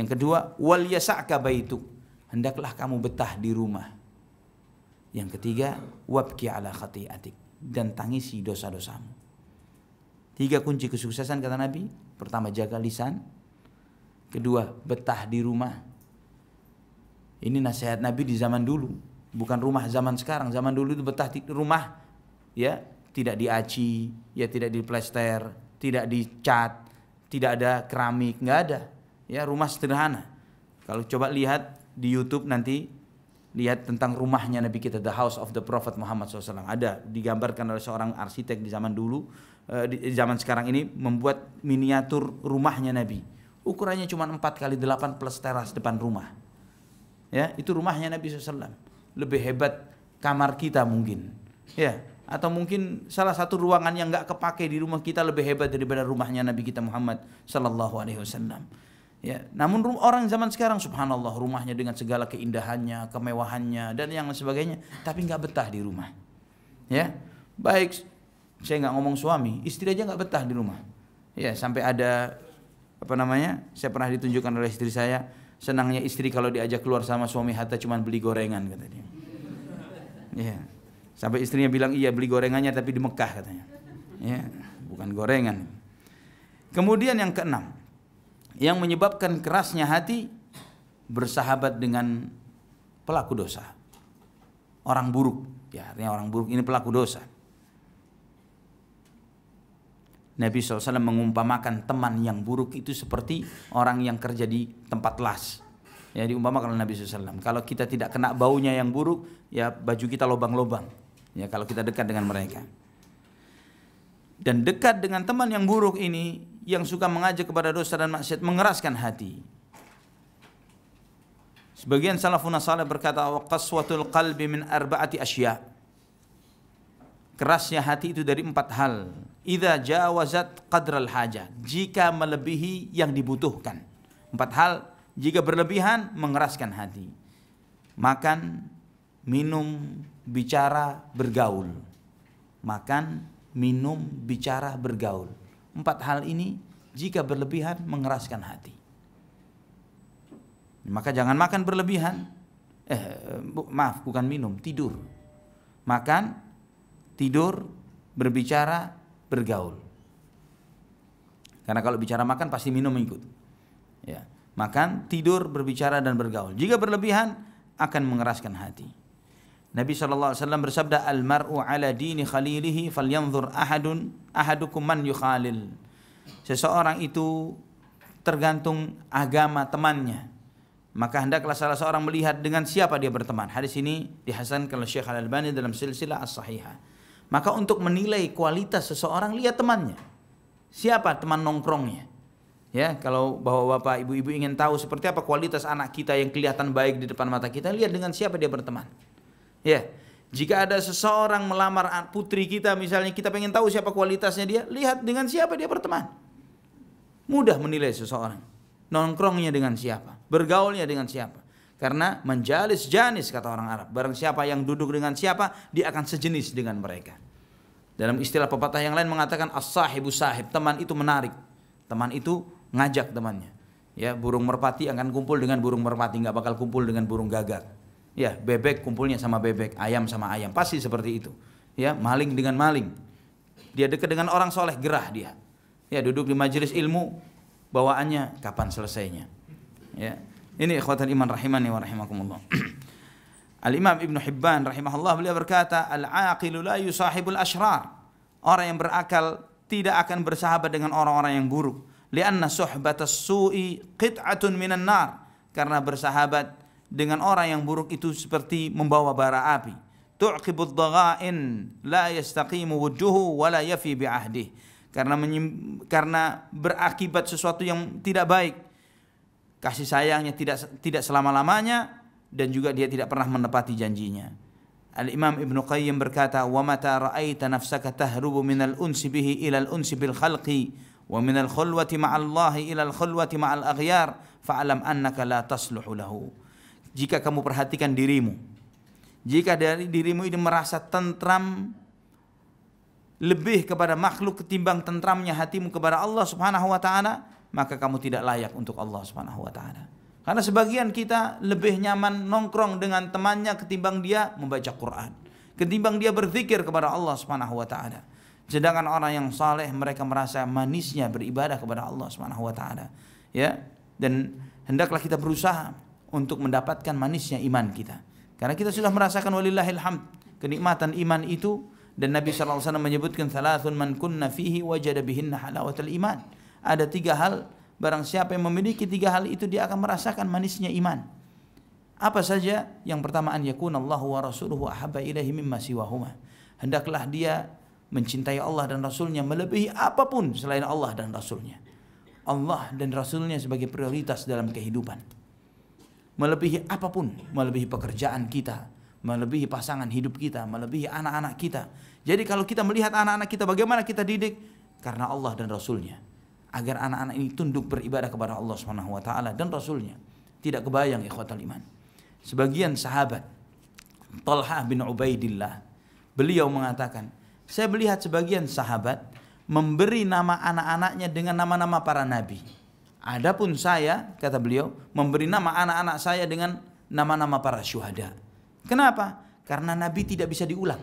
Yang kedua, wal yasa'ka baituk. Hendaklah kamu betah di rumah. Yang ketiga, wabki ala khati'atik dan tangisi dosa-dosamu. Tiga kunci kesuksesan kata Nabi. Pertama jaga lisan. Kedua betah di rumah. Ini nasihat Nabi di zaman dulu. Bukan rumah zaman sekarang. Zaman dulu itu betah di rumah. Ya tidak diaci, ya tidak diplester, tidak dicat, tidak ada keramik, nggak ada. Ya rumah sederhana. Kalau coba lihat di YouTube nanti lihat tentang rumahnya Nabi kita the house of the prophet Muhammad SAW ada digambarkan oleh seorang arsitek di zaman dulu eh, di zaman sekarang ini membuat miniatur rumahnya Nabi ukurannya cuma 4 kali 8 plus teras depan rumah ya itu rumahnya Nabi SAW lebih hebat kamar kita mungkin ya atau mungkin salah satu ruangan yang nggak kepake di rumah kita lebih hebat daripada rumahnya Nabi kita Muhammad Sallallahu Alaihi Wasallam Ya, namun orang zaman sekarang subhanallah rumahnya dengan segala keindahannya, kemewahannya dan yang sebagainya, tapi nggak betah di rumah. Ya, baik saya nggak ngomong suami, istri aja nggak betah di rumah. Ya, sampai ada apa namanya? Saya pernah ditunjukkan oleh istri saya senangnya istri kalau diajak keluar sama suami hatta cuma beli gorengan kata dia. Ya, sampai istrinya bilang iya beli gorengannya tapi di Mekah katanya. Ya, bukan gorengan. Kemudian yang keenam, yang menyebabkan kerasnya hati bersahabat dengan pelaku dosa. Orang buruk, ya artinya orang buruk ini pelaku dosa. Nabi SAW mengumpamakan teman yang buruk itu seperti orang yang kerja di tempat las. Ya diumpamakan oleh Nabi SAW. Kalau kita tidak kena baunya yang buruk, ya baju kita lobang-lobang. Ya kalau kita dekat dengan mereka. Dan dekat dengan teman yang buruk ini, yang suka mengajak kepada dosa dan maksiat mengeraskan hati. Sebagian salafun salih berkata wa qaswatul qalbi min arba'ati asya. Kerasnya hati itu dari empat hal. Idza jawazat qadral haja. Jika melebihi yang dibutuhkan. Empat hal jika berlebihan mengeraskan hati. Makan, minum, bicara, bergaul. Makan, minum, bicara, bergaul Empat hal ini jika berlebihan mengeraskan hati. Maka jangan makan berlebihan. Eh, maaf, bukan minum, tidur. Makan, tidur, berbicara, bergaul. Karena kalau bicara makan pasti minum ikut. Ya, makan, tidur, berbicara dan bergaul. Jika berlebihan akan mengeraskan hati. Nabi SAW bersabda almar'u ala dini khalilihi falyanzur ahadun ahadukum man yukhalil. Seseorang itu tergantung agama temannya. Maka hendaklah salah seorang melihat dengan siapa dia berteman. Hadis ini dihasankan oleh Syekh Al-Albani dalam silsilah as-sahihah. Maka untuk menilai kualitas seseorang lihat temannya. Siapa teman nongkrongnya? Ya, kalau bahwa Bapak Ibu-ibu ingin tahu seperti apa kualitas anak kita yang kelihatan baik di depan mata kita, lihat dengan siapa dia berteman. Ya. Jika ada seseorang melamar putri kita misalnya, kita pengen tahu siapa kualitasnya dia, lihat dengan siapa dia berteman. Mudah menilai seseorang. Nongkrongnya dengan siapa, bergaulnya dengan siapa. Karena menjalis janis kata orang Arab. Barang siapa yang duduk dengan siapa, dia akan sejenis dengan mereka. Dalam istilah pepatah yang lain mengatakan as-sahibu sahib, teman itu menarik. Teman itu ngajak temannya. Ya, burung merpati akan kumpul dengan burung merpati, nggak bakal kumpul dengan burung gagak ya bebek kumpulnya sama bebek ayam sama ayam pasti seperti itu ya maling dengan maling dia dekat dengan orang soleh gerah dia ya duduk di majelis ilmu bawaannya kapan selesainya ya ini ikhwatan iman rahimani wa rahimakumullah Al-Imam Ibn Hibban rahimahullah beliau berkata al-aqilu la yusahibul ashrar orang yang berakal tidak akan bersahabat dengan orang-orang yang buruk lianna suhbatas su'i qit'atun minan nar karena bersahabat dengan orang yang buruk itu seperti membawa bara api. Tu'qibud dhaga'in la yastaqimu wujuhu wa la yafi bi'ahdih. Karena karena berakibat sesuatu yang tidak baik. Kasih sayangnya tidak tidak selama-lamanya dan juga dia tidak pernah menepati janjinya. Al-Imam Ibn Qayyim berkata, "Wa mata ra'aita nafsaka tahrubu al unsi bihi ila al-unsi bil khalqi wa al khulwati ma'allahi ila al-khulwati al aghyar F'alam annaka la tasluhu lahu." jika kamu perhatikan dirimu. Jika dari dirimu ini merasa tentram lebih kepada makhluk ketimbang tentramnya hatimu kepada Allah Subhanahu wa taala, maka kamu tidak layak untuk Allah Subhanahu wa taala. Karena sebagian kita lebih nyaman nongkrong dengan temannya ketimbang dia membaca Quran, ketimbang dia berzikir kepada Allah Subhanahu wa taala. Sedangkan orang yang saleh mereka merasa manisnya beribadah kepada Allah Subhanahu wa taala. Ya. Dan hendaklah kita berusaha untuk mendapatkan manisnya iman kita. Karena kita sudah merasakan walillahilhamd kenikmatan iman itu dan Nabi SAW menyebutkan salasun man kunna fihi wajada bihinna halawatul iman. Ada tiga hal, barang siapa yang memiliki tiga hal itu dia akan merasakan manisnya iman. Apa saja? Yang pertama an yakunallahu wa rasuluhu ahabba ilaihi mimma siwahuma. Hendaklah dia mencintai Allah dan Rasulnya melebihi apapun selain Allah dan Rasulnya. Allah dan Rasulnya sebagai prioritas dalam kehidupan melebihi apapun, melebihi pekerjaan kita, melebihi pasangan hidup kita, melebihi anak-anak kita. Jadi kalau kita melihat anak-anak kita bagaimana kita didik karena Allah dan Rasulnya agar anak-anak ini tunduk beribadah kepada Allah swt wa taala dan Rasulnya. Tidak kebayang ikhwatal iman. Sebagian sahabat Talha bin Ubaidillah beliau mengatakan, saya melihat sebagian sahabat memberi nama anak-anaknya dengan nama-nama para nabi. Adapun saya, kata beliau, memberi nama anak-anak saya dengan nama-nama para syuhada. Kenapa? Karena Nabi tidak bisa diulang.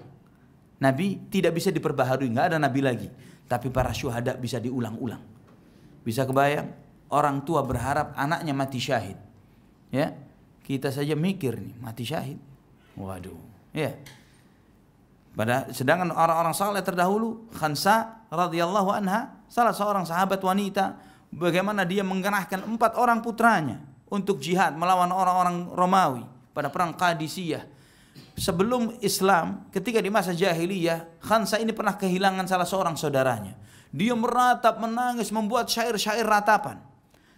Nabi tidak bisa diperbaharui, nggak ada Nabi lagi. Tapi para syuhada bisa diulang-ulang. Bisa kebayang? Orang tua berharap anaknya mati syahid. Ya, kita saja mikir nih mati syahid. Waduh, ya. Pada sedangkan orang-orang saleh terdahulu, Khansa radhiyallahu anha, salah seorang sahabat wanita bagaimana dia mengerahkan empat orang putranya untuk jihad melawan orang-orang Romawi pada perang Qadisiyah. Sebelum Islam, ketika di masa jahiliyah, Khansa ini pernah kehilangan salah seorang saudaranya. Dia meratap, menangis, membuat syair-syair ratapan.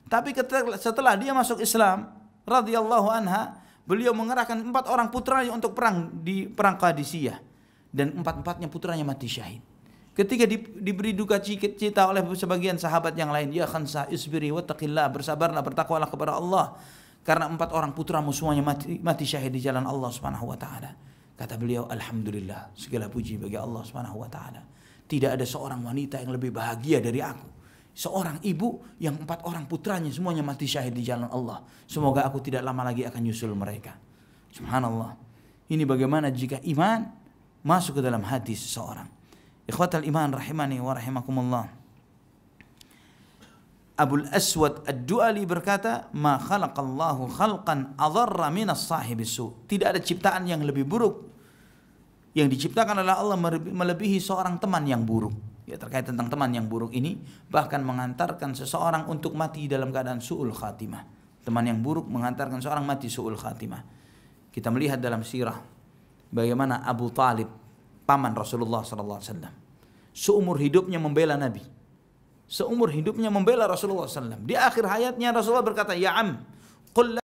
Tapi setelah dia masuk Islam, radhiyallahu anha, beliau mengerahkan empat orang putranya untuk perang di perang Qadisiyah dan empat-empatnya putranya mati syahid. Ketika di, diberi duka cita oleh sebagian sahabat yang lain, ya khansa isbiri wa taqillah, bersabarlah, bertakwalah kepada Allah. Karena empat orang putramu semuanya mati, mati syahid di jalan Allah Subhanahu wa taala. Kata beliau, alhamdulillah, segala puji bagi Allah Subhanahu wa taala. Tidak ada seorang wanita yang lebih bahagia dari aku. Seorang ibu yang empat orang putranya semuanya mati syahid di jalan Allah. Semoga aku tidak lama lagi akan nyusul mereka. Subhanallah. Ini bagaimana jika iman masuk ke dalam hati seseorang Ikhwatal iman rahimani wa rahimakumullah. Abul Aswad Ad-Du'ali berkata, "Ma khalaqallahu khalqan min as sahibi su." Tidak ada ciptaan yang lebih buruk yang diciptakan adalah Allah melebihi seorang teman yang buruk. Ya terkait tentang teman yang buruk ini bahkan mengantarkan seseorang untuk mati dalam keadaan suul khatimah. Teman yang buruk mengantarkan seorang mati suul khatimah. Kita melihat dalam sirah bagaimana Abu Talib paman Rasulullah sallallahu alaihi wasallam. Seumur hidupnya membela Nabi. Seumur hidupnya membela Rasulullah sallam. Di akhir hayatnya Rasulullah berkata, "Ya am, qul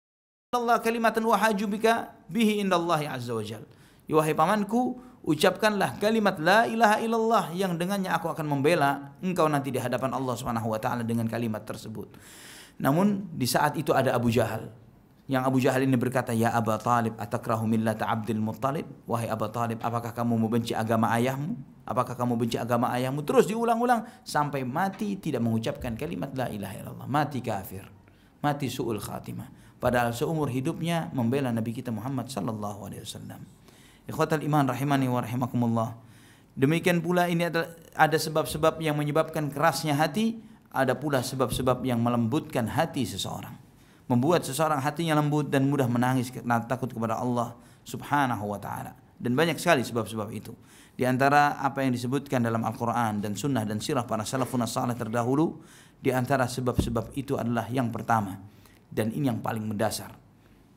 Allah kalimatan wahajubika bika bihi indallahi azza wajal." Wahai pamanku, ucapkanlah kalimat la ilaha illallah yang dengannya aku akan membela engkau nanti di hadapan Allah Subhanahu wa taala dengan kalimat tersebut. Namun di saat itu ada Abu Jahal yang Abu Jahal ini berkata, Ya Aba Talib, atakrahu millata Abdul Muttalib? Wahai Aba Talib, apakah kamu membenci agama ayahmu? Apakah kamu benci agama ayahmu? Terus diulang-ulang sampai mati tidak mengucapkan kalimat La ilaha illallah. Mati kafir. Mati su'ul khatimah. Padahal seumur hidupnya membela Nabi kita Muhammad sallallahu alaihi wasallam. Ikhwatal iman rahimani wa rahimakumullah. Demikian pula ini ada ada sebab-sebab yang menyebabkan kerasnya hati, ada pula sebab-sebab yang melembutkan hati seseorang membuat seseorang hatinya lembut dan mudah menangis karena takut kepada Allah Subhanahu wa taala. Dan banyak sekali sebab-sebab itu. Di antara apa yang disebutkan dalam Al-Qur'an dan sunnah dan sirah para salafun salih terdahulu, di antara sebab-sebab itu adalah yang pertama dan ini yang paling mendasar.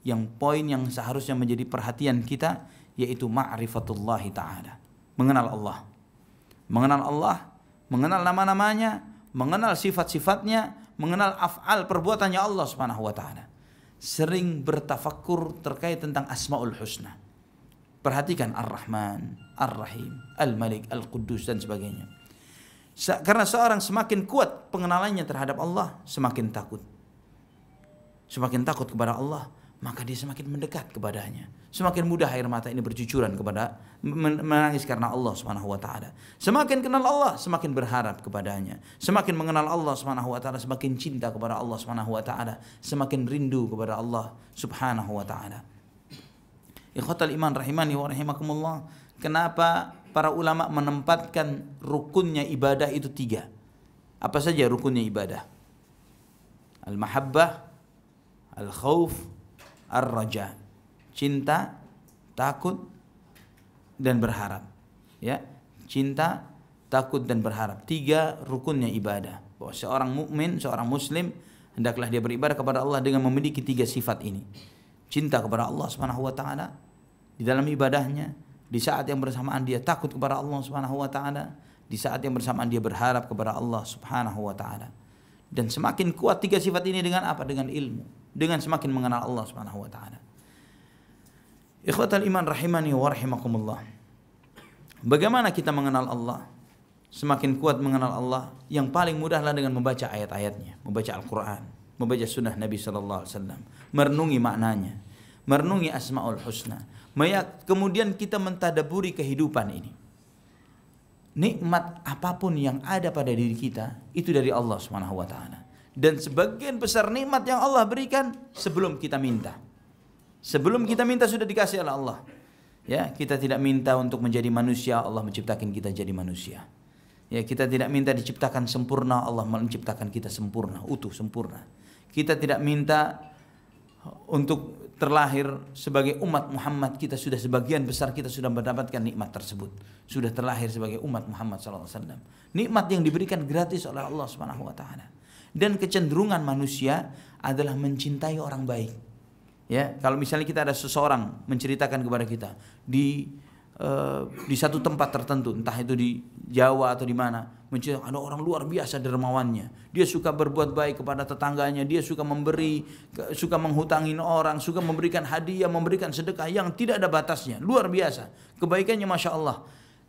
Yang poin yang seharusnya menjadi perhatian kita yaitu ma'rifatullahi taala. Mengenal Allah. Mengenal Allah, mengenal nama-namanya, mengenal sifat-sifatnya, mengenal af'al perbuatannya Allah Subhanahu wa taala. Sering bertafakur terkait tentang Asmaul Husna. Perhatikan Ar-Rahman, Ar-Rahim, Al-Malik, Al-Quddus dan sebagainya. Karena seorang semakin kuat pengenalannya terhadap Allah, semakin takut. Semakin takut kepada Allah, maka dia semakin mendekat kepadanya. Semakin mudah air mata ini bercucuran kepada menangis karena Allah Subhanahu wa taala. Semakin kenal Allah, semakin berharap kepadanya. Semakin mengenal Allah Subhanahu wa taala, semakin cinta kepada Allah Subhanahu wa taala, semakin rindu kepada Allah Subhanahu wa taala. Ikhatul iman rahimani wa rahimakumullah. Kenapa para ulama menempatkan rukunnya ibadah itu tiga? Apa saja rukunnya ibadah? Al-mahabbah, al-khauf, ar-raja. Cinta, takut dan berharap. Ya, cinta, takut dan berharap. Tiga rukunnya ibadah. Bahwa seorang mukmin, seorang muslim hendaklah dia beribadah kepada Allah dengan memiliki tiga sifat ini. Cinta kepada Allah Subhanahu wa taala di dalam ibadahnya, di saat yang bersamaan dia takut kepada Allah Subhanahu wa taala, di saat yang bersamaan dia berharap kepada Allah Subhanahu wa taala. Dan semakin kuat tiga sifat ini dengan apa? Dengan ilmu dengan semakin mengenal Allah Subhanahu wa taala. Ikhwatal iman rahimani wa rahimakumullah. Bagaimana kita mengenal Allah? Semakin kuat mengenal Allah, yang paling mudahlah dengan membaca ayat-ayatnya, membaca Al-Qur'an, membaca sunnah Nabi sallallahu alaihi wasallam, merenungi maknanya, merenungi Asmaul Husna. Kemudian kita mentadaburi kehidupan ini. Nikmat apapun yang ada pada diri kita itu dari Allah Subhanahu wa taala dan sebagian besar nikmat yang Allah berikan sebelum kita minta. Sebelum kita minta sudah dikasih oleh Allah. Ya, kita tidak minta untuk menjadi manusia, Allah menciptakan kita jadi manusia. Ya, kita tidak minta diciptakan sempurna, Allah menciptakan kita sempurna, utuh, sempurna. Kita tidak minta untuk terlahir sebagai umat Muhammad kita sudah sebagian besar kita sudah mendapatkan nikmat tersebut sudah terlahir sebagai umat Muhammad Alaihi Wasallam. nikmat yang diberikan gratis oleh Allah Subhanahu Wa Taala dan kecenderungan manusia adalah mencintai orang baik. Ya, kalau misalnya kita ada seseorang menceritakan kepada kita di uh, di satu tempat tertentu, entah itu di Jawa atau di mana, menceritakan ada orang luar biasa dermawannya. Dia suka berbuat baik kepada tetangganya, dia suka memberi, suka menghutangin orang, suka memberikan hadiah, memberikan sedekah yang tidak ada batasnya, luar biasa. Kebaikannya masya Allah.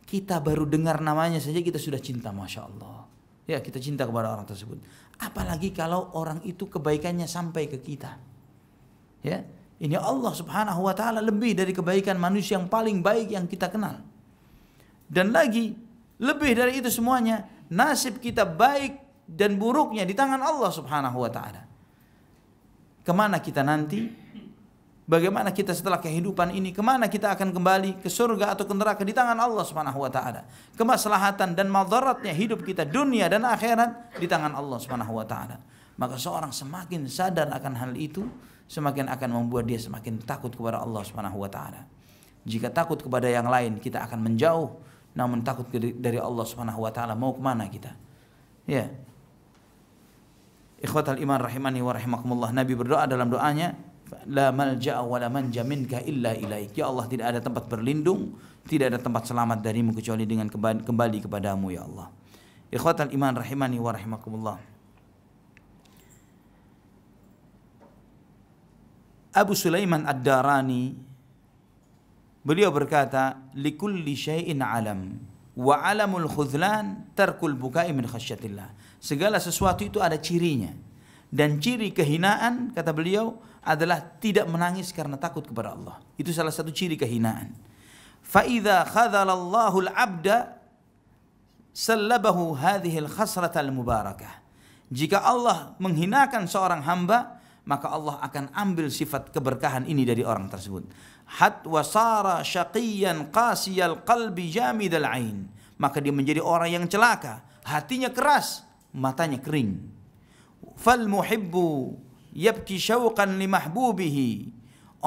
Kita baru dengar namanya saja kita sudah cinta masya Allah. Ya, kita cinta kepada orang tersebut. Apalagi kalau orang itu kebaikannya sampai ke kita. Ya. Ini Allah Subhanahu wa taala lebih dari kebaikan manusia yang paling baik yang kita kenal. Dan lagi, lebih dari itu semuanya, nasib kita baik dan buruknya di tangan Allah Subhanahu wa taala. Kemana kita nanti bagaimana kita setelah kehidupan ini kemana kita akan kembali ke surga atau ke neraka di tangan Allah Subhanahu wa taala kemaslahatan dan madaratnya hidup kita dunia dan akhirat di tangan Allah Subhanahu wa taala maka seorang semakin sadar akan hal itu semakin akan membuat dia semakin takut kepada Allah Subhanahu wa taala jika takut kepada yang lain kita akan menjauh namun takut dari Allah Subhanahu wa taala mau kemana kita ya ikhwatal iman rahimani wa rahimakumullah nabi berdoa dalam doanya la malja wa la manja minka illa ilaik. Ya Allah, tidak ada tempat berlindung, tidak ada tempat selamat darimu kecuali dengan kembali kepadamu ya Allah. Ikhwatal iman rahimani wa rahimakumullah. Abu Sulaiman Ad-Darani beliau berkata, "Likulli syai'in 'alam wa 'alamul khudlan tarkul buka'i min khasyatillah." Segala sesuatu itu ada cirinya. Dan ciri kehinaan kata beliau adalah tidak menangis karena takut kepada Allah. Itu salah satu ciri kehinaan. Faida khadhalallahu al-abda sallabahu hadhihi al-khasrata al-mubarakah. Jika Allah menghinakan seorang hamba, maka Allah akan ambil sifat keberkahan ini dari orang tersebut. Hat wasara syaqiyan qasiyal qalbi jamidal ain. Maka dia menjadi orang yang celaka, hatinya keras, matanya kering. Fal muhibbu yabki syauqan mahbubihi.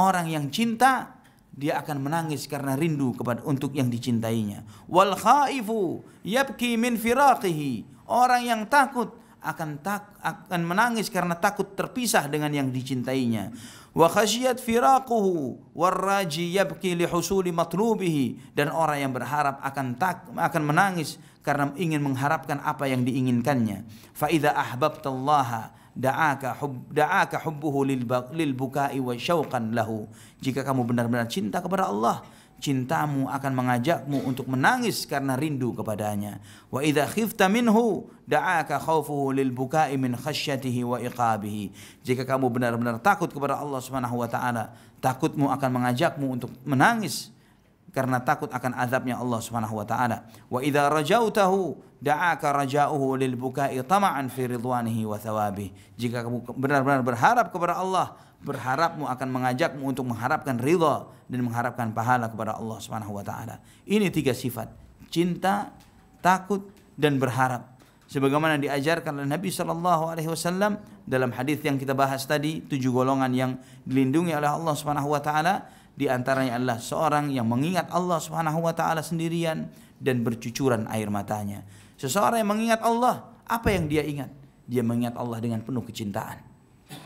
Orang yang cinta dia akan menangis karena rindu kepada untuk yang dicintainya. Wal khaifu yabki min firaqihi. Orang yang takut akan tak, akan menangis karena takut terpisah dengan yang dicintainya. Wa khasyiyat firaquhu warraji yabki li husuli matlubihi dan orang yang berharap akan tak, akan menangis karena ingin mengharapkan apa yang diinginkannya. Fa idza ahbabtallaha da'aka hub, da'aka hubbuhu lil, lil bukai wa syauqan lahu. Jika kamu benar-benar cinta kepada Allah, cintamu akan mengajakmu untuk menangis karena rindu kepadanya. Wa idza khifta minhu da'aka khaufuhu lil bukai min khasyatihi wa iqabihi. Jika kamu benar-benar takut kepada Allah Subhanahu wa taala, takutmu akan mengajakmu untuk menangis karena takut akan azabnya Allah Subhanahu wa taala. Wa idza rajautahu da'aka raja'uhu lil bukai tama'an fi ridwanihi wa thawabih. Jika kamu benar-benar berharap kepada Allah, berharapmu akan mengajakmu untuk mengharapkan ridha dan mengharapkan pahala kepada Allah Subhanahu wa taala. Ini tiga sifat, cinta, takut dan berharap. Sebagaimana diajarkan oleh Nabi Shallallahu Alaihi Wasallam dalam hadis yang kita bahas tadi, tujuh golongan yang dilindungi oleh Allah Subhanahu Wa Taala, di antaranya adalah seorang yang mengingat Allah Subhanahu Wa Taala sendirian dan bercucuran air matanya Seseorang yang mengingat Allah, apa yang dia ingat? Dia mengingat Allah dengan penuh kecintaan.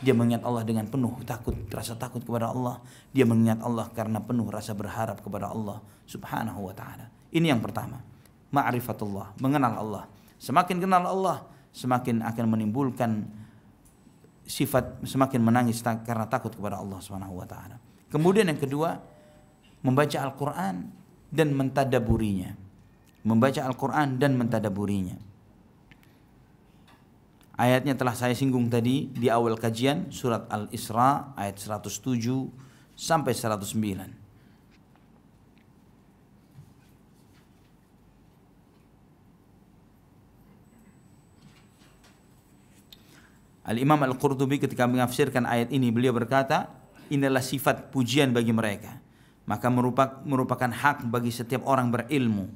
Dia mengingat Allah dengan penuh takut, rasa takut kepada Allah. Dia mengingat Allah karena penuh rasa berharap kepada Allah subhanahu wa ta'ala. Ini yang pertama. Ma'rifatullah, mengenal Allah. Semakin kenal Allah, semakin akan menimbulkan sifat semakin menangis tak, karena takut kepada Allah subhanahu wa ta'ala. Kemudian yang kedua, membaca Al-Quran dan mentadaburinya membaca Al-Quran dan mentadaburinya. Ayatnya telah saya singgung tadi di awal kajian surat Al-Isra ayat 107 sampai 109. Al-Imam Al-Qurtubi ketika mengafsirkan ayat ini beliau berkata, "Inilah sifat pujian bagi mereka." Maka merupakan hak bagi setiap orang berilmu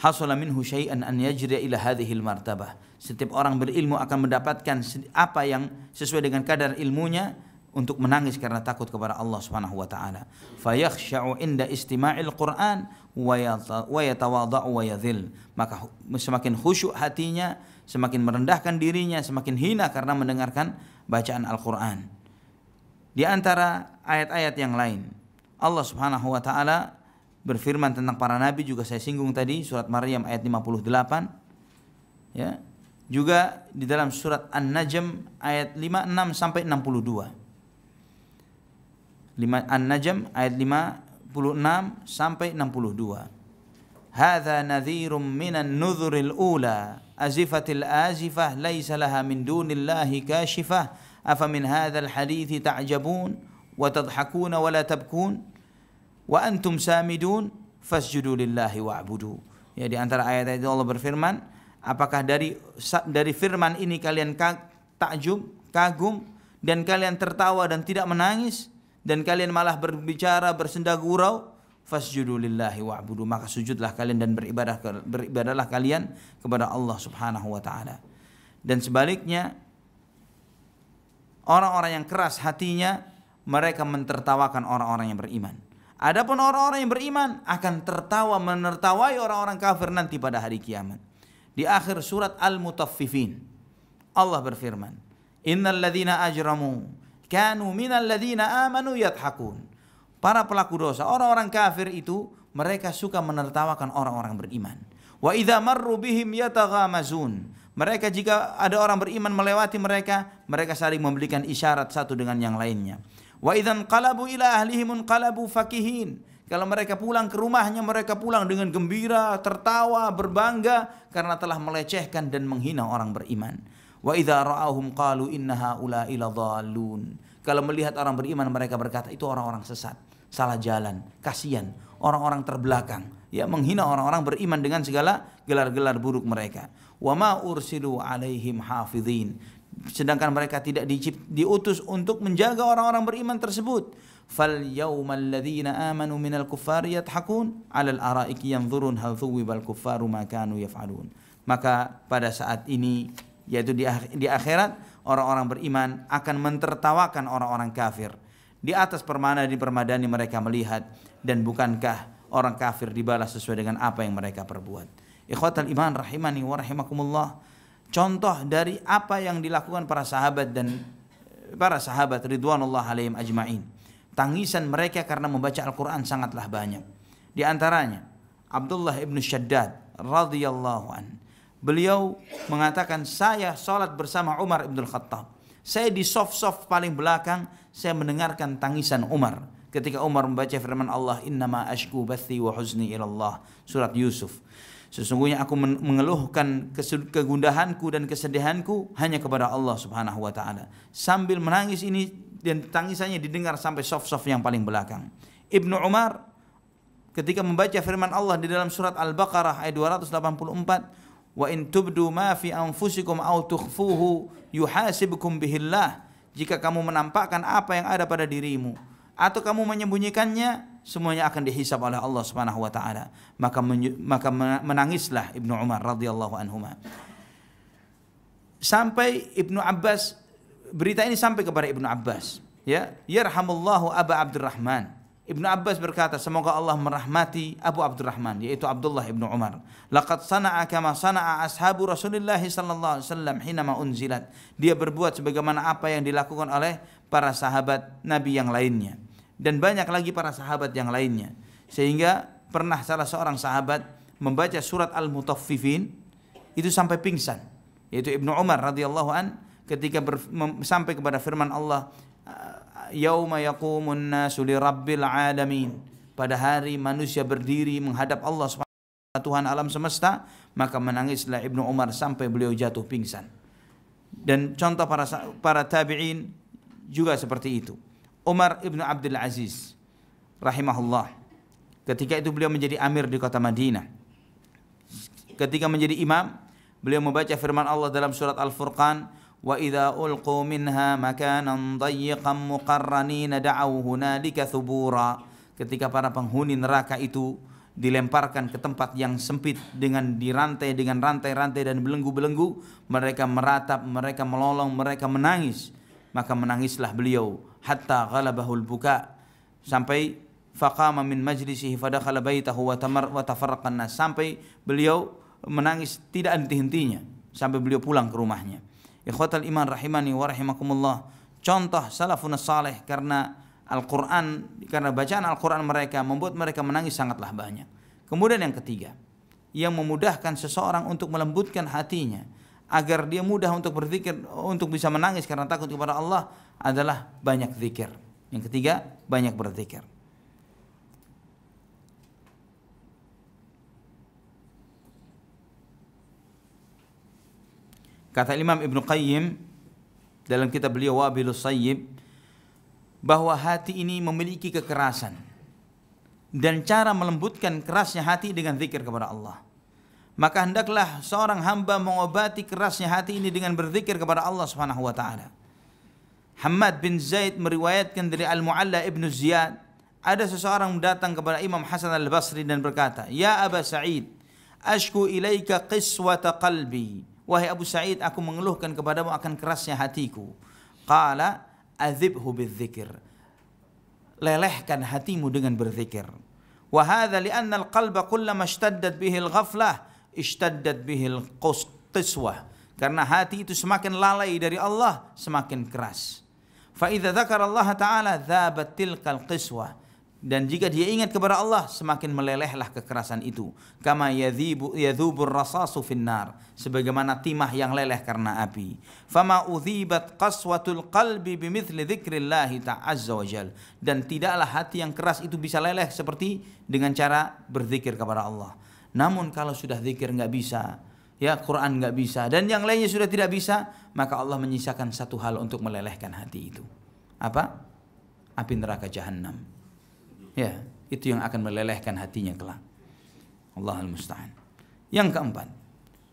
hasala minhu syai'an an yajri ila hadhil martabah. Setiap orang berilmu akan mendapatkan apa yang sesuai dengan kadar ilmunya untuk menangis karena takut kepada Allah Subhanahu wa taala. Fayakhsha'u inda istima'il Qur'an wa yatawadha'u wa yadhil. Maka semakin khusyuk hatinya, semakin merendahkan dirinya, semakin hina karena mendengarkan bacaan Al-Qur'an. Di antara ayat-ayat yang lain, Allah Subhanahu wa taala berfirman tentang para nabi juga saya singgung tadi surat Maryam ayat 58 ya juga di dalam surat An-Najm ayat 56 sampai 62 An-Najm ayat 56 sampai 62 Hadza nadhirum minan nudhuril ula azifatil azifah laisa laha min dunillahi kashifah afa min hadzal hadithi ta'jabun wa tadhakuna wa la tabkun wa antum samidun fasjudu lillahi wa'budu. Ya di antara ayat-ayat itu Allah berfirman, apakah dari dari firman ini kalian takjub, kagum dan kalian tertawa dan tidak menangis dan kalian malah berbicara bersenda gurau fasjudu lillahi wa'budu maka sujudlah kalian dan beribadah beribadahlah kalian kepada Allah Subhanahu wa taala. Dan sebaliknya orang-orang yang keras hatinya mereka mentertawakan orang-orang yang beriman. Adapun orang-orang yang beriman akan tertawa menertawai orang-orang kafir nanti pada hari kiamat. Di akhir surat Al-Mutaffifin Allah berfirman, "Innal ladzina ajramu kanu minal ladzina amanu yadhakun." Para pelaku dosa, orang-orang kafir itu mereka suka menertawakan orang-orang beriman. Wa idza marru bihim yataghamazun. Mereka jika ada orang beriman melewati mereka, mereka saling memberikan isyarat satu dengan yang lainnya. Wa idzan qalabu ila ahlihimun qalabu fakihin. Kalau mereka pulang ke rumahnya, mereka pulang dengan gembira, tertawa, berbangga karena telah melecehkan dan menghina orang beriman. Wa idza ra'ahum qalu inna haula ila Kalau melihat orang beriman mereka berkata itu orang-orang sesat, salah jalan, kasihan, orang-orang terbelakang. Ya menghina orang-orang beriman dengan segala gelar-gelar buruk mereka. Wa ma ursilu alaihim hafidhin sedangkan mereka tidak diutus untuk menjaga orang-orang beriman tersebut fal amanu minal kuffari yathakun alal araiki yanzurun hal thuwibal kuffaru maka pada saat ini yaitu di, di akhirat orang-orang beriman akan mentertawakan orang-orang kafir di atas permana di permadani mereka melihat dan bukankah orang kafir dibalas sesuai dengan apa yang mereka perbuat ikhwatal iman rahimani wa rahimakumullah contoh dari apa yang dilakukan para sahabat dan eh, para sahabat ridwanullah alaihim ajmain. Tangisan mereka karena membaca Al-Qur'an sangatlah banyak. Di antaranya Abdullah ibn Shaddad radhiyallahu an. Beliau mengatakan saya sholat bersama Umar ibn Khattab. Saya di soft-soft paling belakang saya mendengarkan tangisan Umar ketika Umar membaca firman Allah innama ashku bathi wa huzni ilallah surat Yusuf. Sesungguhnya aku mengeluhkan kegundahanku dan kesedihanku hanya kepada Allah Subhanahu wa taala. Sambil menangis ini dan tangisannya didengar sampai soft-soft yang paling belakang. Ibnu Umar ketika membaca firman Allah di dalam surat Al-Baqarah ayat 284, "Wa in tubdu ma fi anfusikum aw tukhfuhu yuhasibukum bihillah." Jika kamu menampakkan apa yang ada pada dirimu atau kamu menyembunyikannya, semuanya akan dihisab oleh Allah Subhanahu wa taala. Maka maka menangislah Ibnu Umar radhiyallahu anhu. Sampai Ibnu Abbas berita ini sampai kepada Ibnu Abbas, ya. Yarhamullahu Aba Abdurrahman. Ibnu Abbas berkata, semoga Allah merahmati Abu Abdurrahman, yaitu Abdullah ibnu Umar. Laqad sana'a kama sana'a ashabu Rasulullah sallallahu alaihi wasallam hina ma unzilat. Dia berbuat sebagaimana apa yang dilakukan oleh para sahabat Nabi yang lainnya dan banyak lagi para sahabat yang lainnya. Sehingga pernah salah seorang sahabat membaca surat Al-Mutaffifin itu sampai pingsan, yaitu Ibnu Umar radhiyallahu an ketika ber, mem, sampai kepada firman Allah yauma yaqumun nasu lirabbil alamin. Pada hari manusia berdiri menghadap Allah SWT Tuhan alam semesta, maka menangislah Ibnu Umar sampai beliau jatuh pingsan. Dan contoh para para tabi'in juga seperti itu. Umar ibnu Abdul Aziz rahimahullah. Ketika itu beliau menjadi amir di kota Madinah. Ketika menjadi imam, beliau membaca firman Allah dalam surat Al-Furqan, "Wa idza ulqu minha makanan dayyiqan muqarranina da'aw hunalika thubura." Ketika para penghuni neraka itu dilemparkan ke tempat yang sempit dengan dirantai dengan rantai-rantai dan belenggu-belenggu, mereka meratap, mereka melolong, mereka menangis. Maka menangislah beliau hatta al buka sampai faqama min majlisihi fadakhala baitahu wa tamar wa tafarraqan nas sampai beliau menangis tidak henti-hentinya sampai beliau pulang ke rumahnya. Ikhwatal iman rahimani wa rahimakumullah. Contoh salafun saleh karena Al-Qur'an karena bacaan Al-Qur'an mereka membuat mereka menangis sangatlah banyak. Kemudian yang ketiga, yang memudahkan seseorang untuk melembutkan hatinya agar dia mudah untuk berpikir untuk bisa menangis karena takut kepada Allah adalah banyak zikir. Yang ketiga, banyak berzikir. Kata Imam Ibn Qayyim dalam kitab beliau Wabilus Sayyib bahwa hati ini memiliki kekerasan dan cara melembutkan kerasnya hati dengan zikir kepada Allah. Maka hendaklah seorang hamba mengobati kerasnya hati ini dengan berzikir kepada Allah Subhanahu wa taala. Hamad bin Zaid meriwayatkan dari Al-Mu'alla ibn Ziyad, ada seseorang datang kepada Imam Hasan al-Basri dan berkata, Ya Aba Sa'id, ashku ilaika qiswata qalbi. Wahai Abu Sa'id, aku mengeluhkan kepadamu akan kerasnya hatiku. Qala, azibhu bidzikir. Lelehkan hatimu dengan berzikir. Wahada lianna al-qalba kullama ishtaddat bihil ghaflah, ishtaddat bihil qiswah. Karena hati itu semakin lalai dari Allah, semakin keras. Fa idza taala dzabat tilkal qiswah. Dan jika dia ingat kepada Allah, semakin melelehlah kekerasan itu. Kama yadhibu yadhubur rasasu finnar, sebagaimana timah yang leleh karena api. Fama udhibat qaswatul qalbi bimithli dzikrillah ta'azza wajal Dan tidaklah hati yang keras itu bisa leleh seperti dengan cara berzikir kepada Allah. Namun kalau sudah zikir nggak bisa, ya Quran nggak bisa dan yang lainnya sudah tidak bisa maka Allah menyisakan satu hal untuk melelehkan hati itu apa api neraka jahanam ya itu yang akan melelehkan hatinya kelak Allah al musta'an yang keempat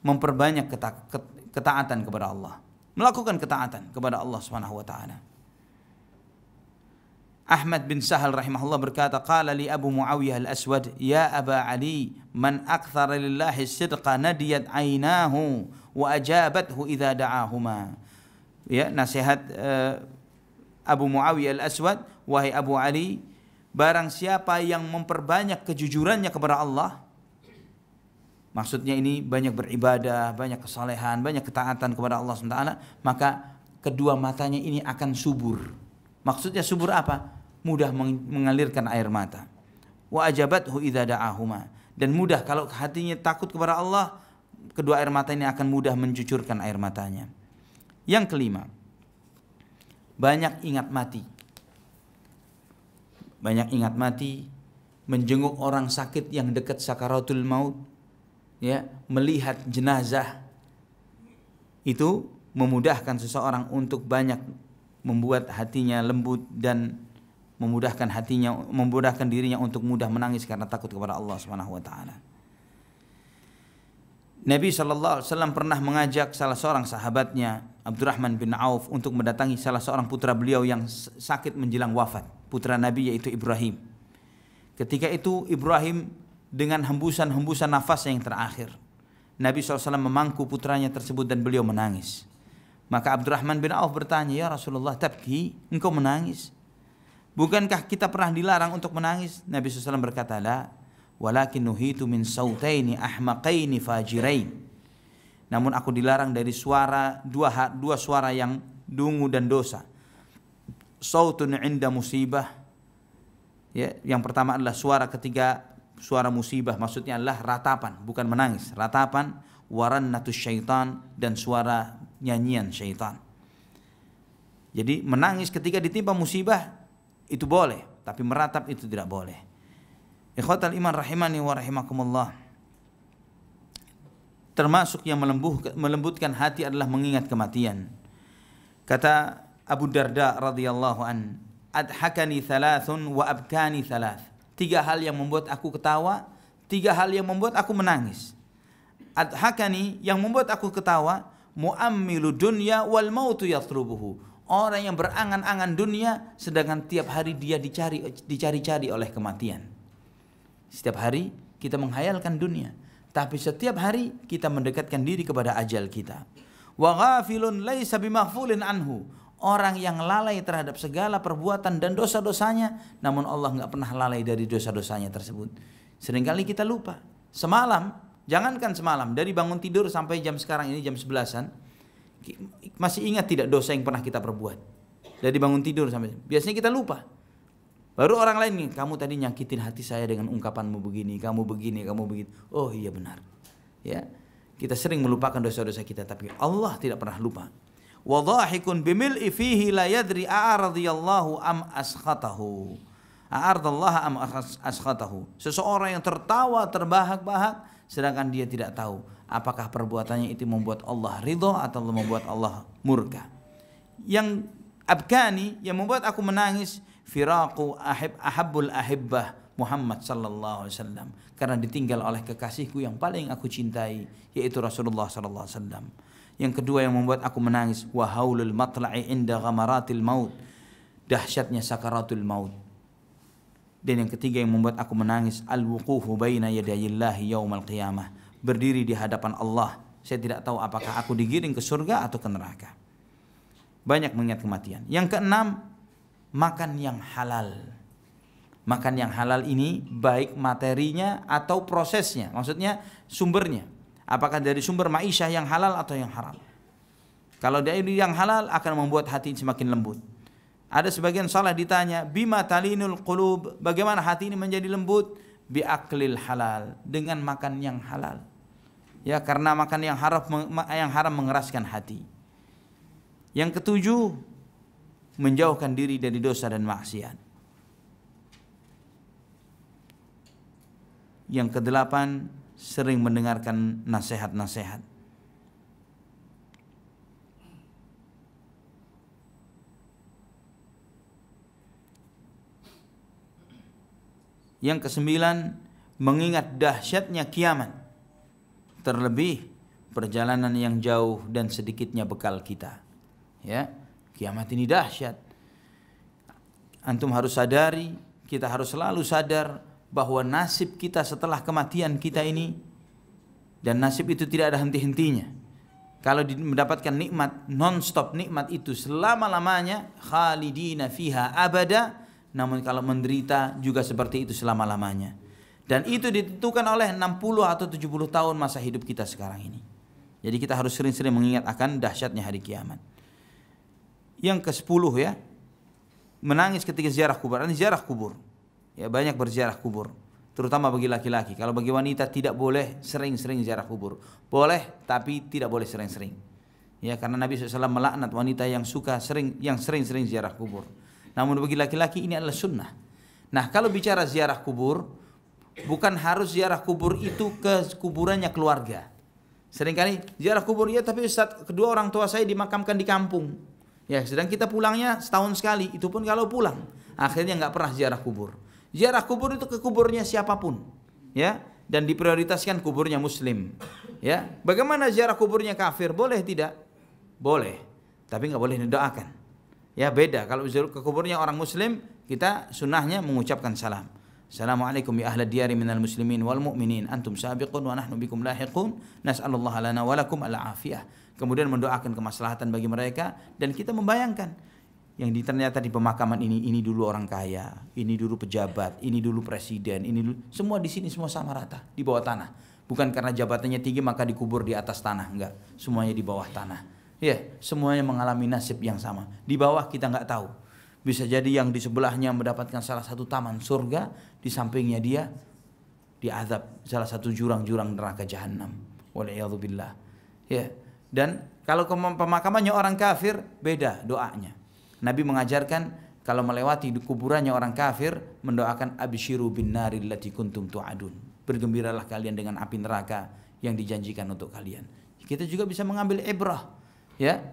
memperbanyak keta ketaatan kepada Allah melakukan ketaatan kepada Allah swt Ahmad bin Sahal rahimahullah berkata, "Qala li Abu Muawiyah al-Aswad, ya Aba Ali, man akthara lillahi sidqa nadiyat ainahu wa ajabathu idza da'ahuma." Ya, nasihat uh, Abu Muawiyah al-Aswad, wahai Abu Ali, barang siapa yang memperbanyak kejujurannya kepada Allah, maksudnya ini banyak beribadah, banyak kesalehan, banyak ketaatan kepada Allah SWT, maka kedua matanya ini akan subur. Maksudnya subur apa? mudah mengalirkan air mata. Wa ajabathu idza da'ahuma dan mudah kalau hatinya takut kepada Allah, kedua air mata ini akan mudah mencucurkan air matanya. Yang kelima, banyak ingat mati. Banyak ingat mati, menjenguk orang sakit yang dekat sakaratul maut, ya, melihat jenazah itu memudahkan seseorang untuk banyak membuat hatinya lembut dan memudahkan hatinya memudahkan dirinya untuk mudah menangis karena takut kepada Allah Subhanahu wa taala. Nabi saw Alaihi Wasallam pernah mengajak salah seorang sahabatnya Abdurrahman bin Auf untuk mendatangi salah seorang putra beliau yang sakit menjelang wafat putra Nabi yaitu Ibrahim. Ketika itu Ibrahim dengan hembusan-hembusan nafas yang terakhir Nabi SAW memangku putranya tersebut dan beliau menangis. Maka Abdurrahman bin Auf bertanya, Ya Rasulullah, tabki, engkau menangis. Bukankah kita pernah dilarang untuk menangis? Nabi SAW berkata, La, walakin nuhitu min sautaini ahmaqaini fajirain. Namun aku dilarang dari suara dua dua suara yang dungu dan dosa. Sautun inda musibah. Ya, yang pertama adalah suara ketiga suara musibah maksudnya adalah ratapan bukan menangis ratapan waran natu syaitan dan suara nyanyian syaitan jadi menangis ketika ditimpa musibah itu boleh, tapi meratap itu tidak boleh. Ikhwatal iman rahimani wa rahimakumullah. Termasuk yang melembuh, melembutkan hati adalah mengingat kematian. Kata Abu Darda radhiyallahu an, adhakani thalathun wa abkani thalath. Tiga hal yang membuat aku ketawa, tiga hal yang membuat aku menangis. Adhakani yang membuat aku ketawa, muammilu dunya wal mautu yathrubuhu orang yang berangan-angan dunia sedangkan tiap hari dia dicari dicari-cari oleh kematian. Setiap hari kita menghayalkan dunia, tapi setiap hari kita mendekatkan diri kepada ajal kita. Wa ghafilun laisa bimaghfulin anhu. Orang yang lalai terhadap segala perbuatan dan dosa-dosanya, namun Allah nggak pernah lalai dari dosa-dosanya tersebut. Seringkali kita lupa. Semalam, jangankan semalam, dari bangun tidur sampai jam sekarang ini jam sebelasan, masih ingat tidak dosa yang pernah kita perbuat dari bangun tidur sampai biasanya kita lupa baru orang lain kamu tadi nyakitin hati saya dengan ungkapanmu begini kamu begini kamu begini oh iya benar ya kita sering melupakan dosa-dosa kita tapi Allah tidak pernah lupa wadahikun bimil ifihi la yadri a'radiyallahu am askhatahu aaradillahu am askhatahu seseorang yang tertawa terbahak-bahak sedangkan dia tidak tahu apakah perbuatannya itu membuat Allah ridho atau membuat Allah murka yang abkani yang membuat aku menangis firaku ahib ahabul ahibbah Muhammad sallallahu alaihi wasallam karena ditinggal oleh kekasihku yang paling aku cintai yaitu Rasulullah sallallahu alaihi wasallam. Yang kedua yang membuat aku menangis wahaulul matla'i inda ghamaratil maut. Dahsyatnya sakaratul maut. Dan yang ketiga yang membuat aku menangis al-wuqufu baina yadayillahi yaumal qiyamah berdiri di hadapan Allah. Saya tidak tahu apakah aku digiring ke surga atau ke neraka. Banyak mengingat kematian. Yang keenam, makan yang halal. Makan yang halal ini baik materinya atau prosesnya, maksudnya sumbernya. Apakah dari sumber maisha yang halal atau yang haram? Kalau dari yang halal akan membuat hati semakin lembut. Ada sebagian salah ditanya, bima talinul qulub, bagaimana hati ini menjadi lembut? Biaklil halal, dengan makan yang halal ya karena makan yang haram yang haram mengeraskan hati. Yang ketujuh, menjauhkan diri dari dosa dan maksiat. Yang kedelapan, sering mendengarkan nasihat-nasihat. Yang kesembilan, mengingat dahsyatnya kiamat terlebih perjalanan yang jauh dan sedikitnya bekal kita. Ya, kiamat ini dahsyat. Antum harus sadari, kita harus selalu sadar bahwa nasib kita setelah kematian kita ini dan nasib itu tidak ada henti-hentinya. Kalau mendapatkan nikmat non-stop nikmat itu selama-lamanya khalidina fiha abada namun kalau menderita juga seperti itu selama-lamanya. Dan itu ditentukan oleh 60 atau 70 tahun masa hidup kita sekarang ini. Jadi kita harus sering-sering mengingat akan dahsyatnya hari kiamat. Yang ke-10 ya, menangis ketika ziarah kubur. Ini ziarah kubur. Ya, banyak berziarah kubur, terutama bagi laki-laki. Kalau bagi wanita tidak boleh sering-sering ziarah kubur. Boleh, tapi tidak boleh sering-sering. Ya, karena Nabi SAW melaknat wanita yang suka sering yang sering-sering ziarah kubur. Namun bagi laki-laki ini adalah sunnah. Nah, kalau bicara ziarah kubur, bukan harus ziarah kubur itu ke kuburannya keluarga. Seringkali ziarah kubur ya tapi Ustaz, kedua orang tua saya dimakamkan di kampung. Ya, sedang kita pulangnya setahun sekali, itu pun kalau pulang. Akhirnya nggak pernah ziarah kubur. Ziarah kubur itu ke kuburnya siapapun. Ya, dan diprioritaskan kuburnya muslim. Ya, bagaimana ziarah kuburnya kafir? Boleh tidak? Boleh. Tapi nggak boleh didoakan. Ya, beda kalau ke kuburnya orang muslim, kita sunnahnya mengucapkan salam. Assalamualaikum ya ahla diari minal muslimin wal mu'minin antum sabiqun wa nahnu bikum lahiqun Nas'alullah lana walakum ala afiyah. Kemudian mendoakan kemaslahatan bagi mereka dan kita membayangkan yang di, ternyata di pemakaman ini ini dulu orang kaya, ini dulu pejabat, ini dulu presiden, ini dulu semua di sini semua sama rata di bawah tanah. Bukan karena jabatannya tinggi maka dikubur di atas tanah, enggak. Semuanya di bawah tanah. Ya, yeah, semuanya mengalami nasib yang sama. Di bawah kita nggak tahu, bisa jadi yang di sebelahnya mendapatkan salah satu taman surga, di sampingnya dia diazab salah satu jurang-jurang neraka jahanam. Wallahualam. Ya. Dan kalau pemakamannya orang kafir, beda doanya. Nabi mengajarkan kalau melewati kuburannya orang kafir, mendoakan abshiru bin nari lati kuntum adun Bergembiralah kalian dengan api neraka yang dijanjikan untuk kalian. Kita juga bisa mengambil ibrah, ya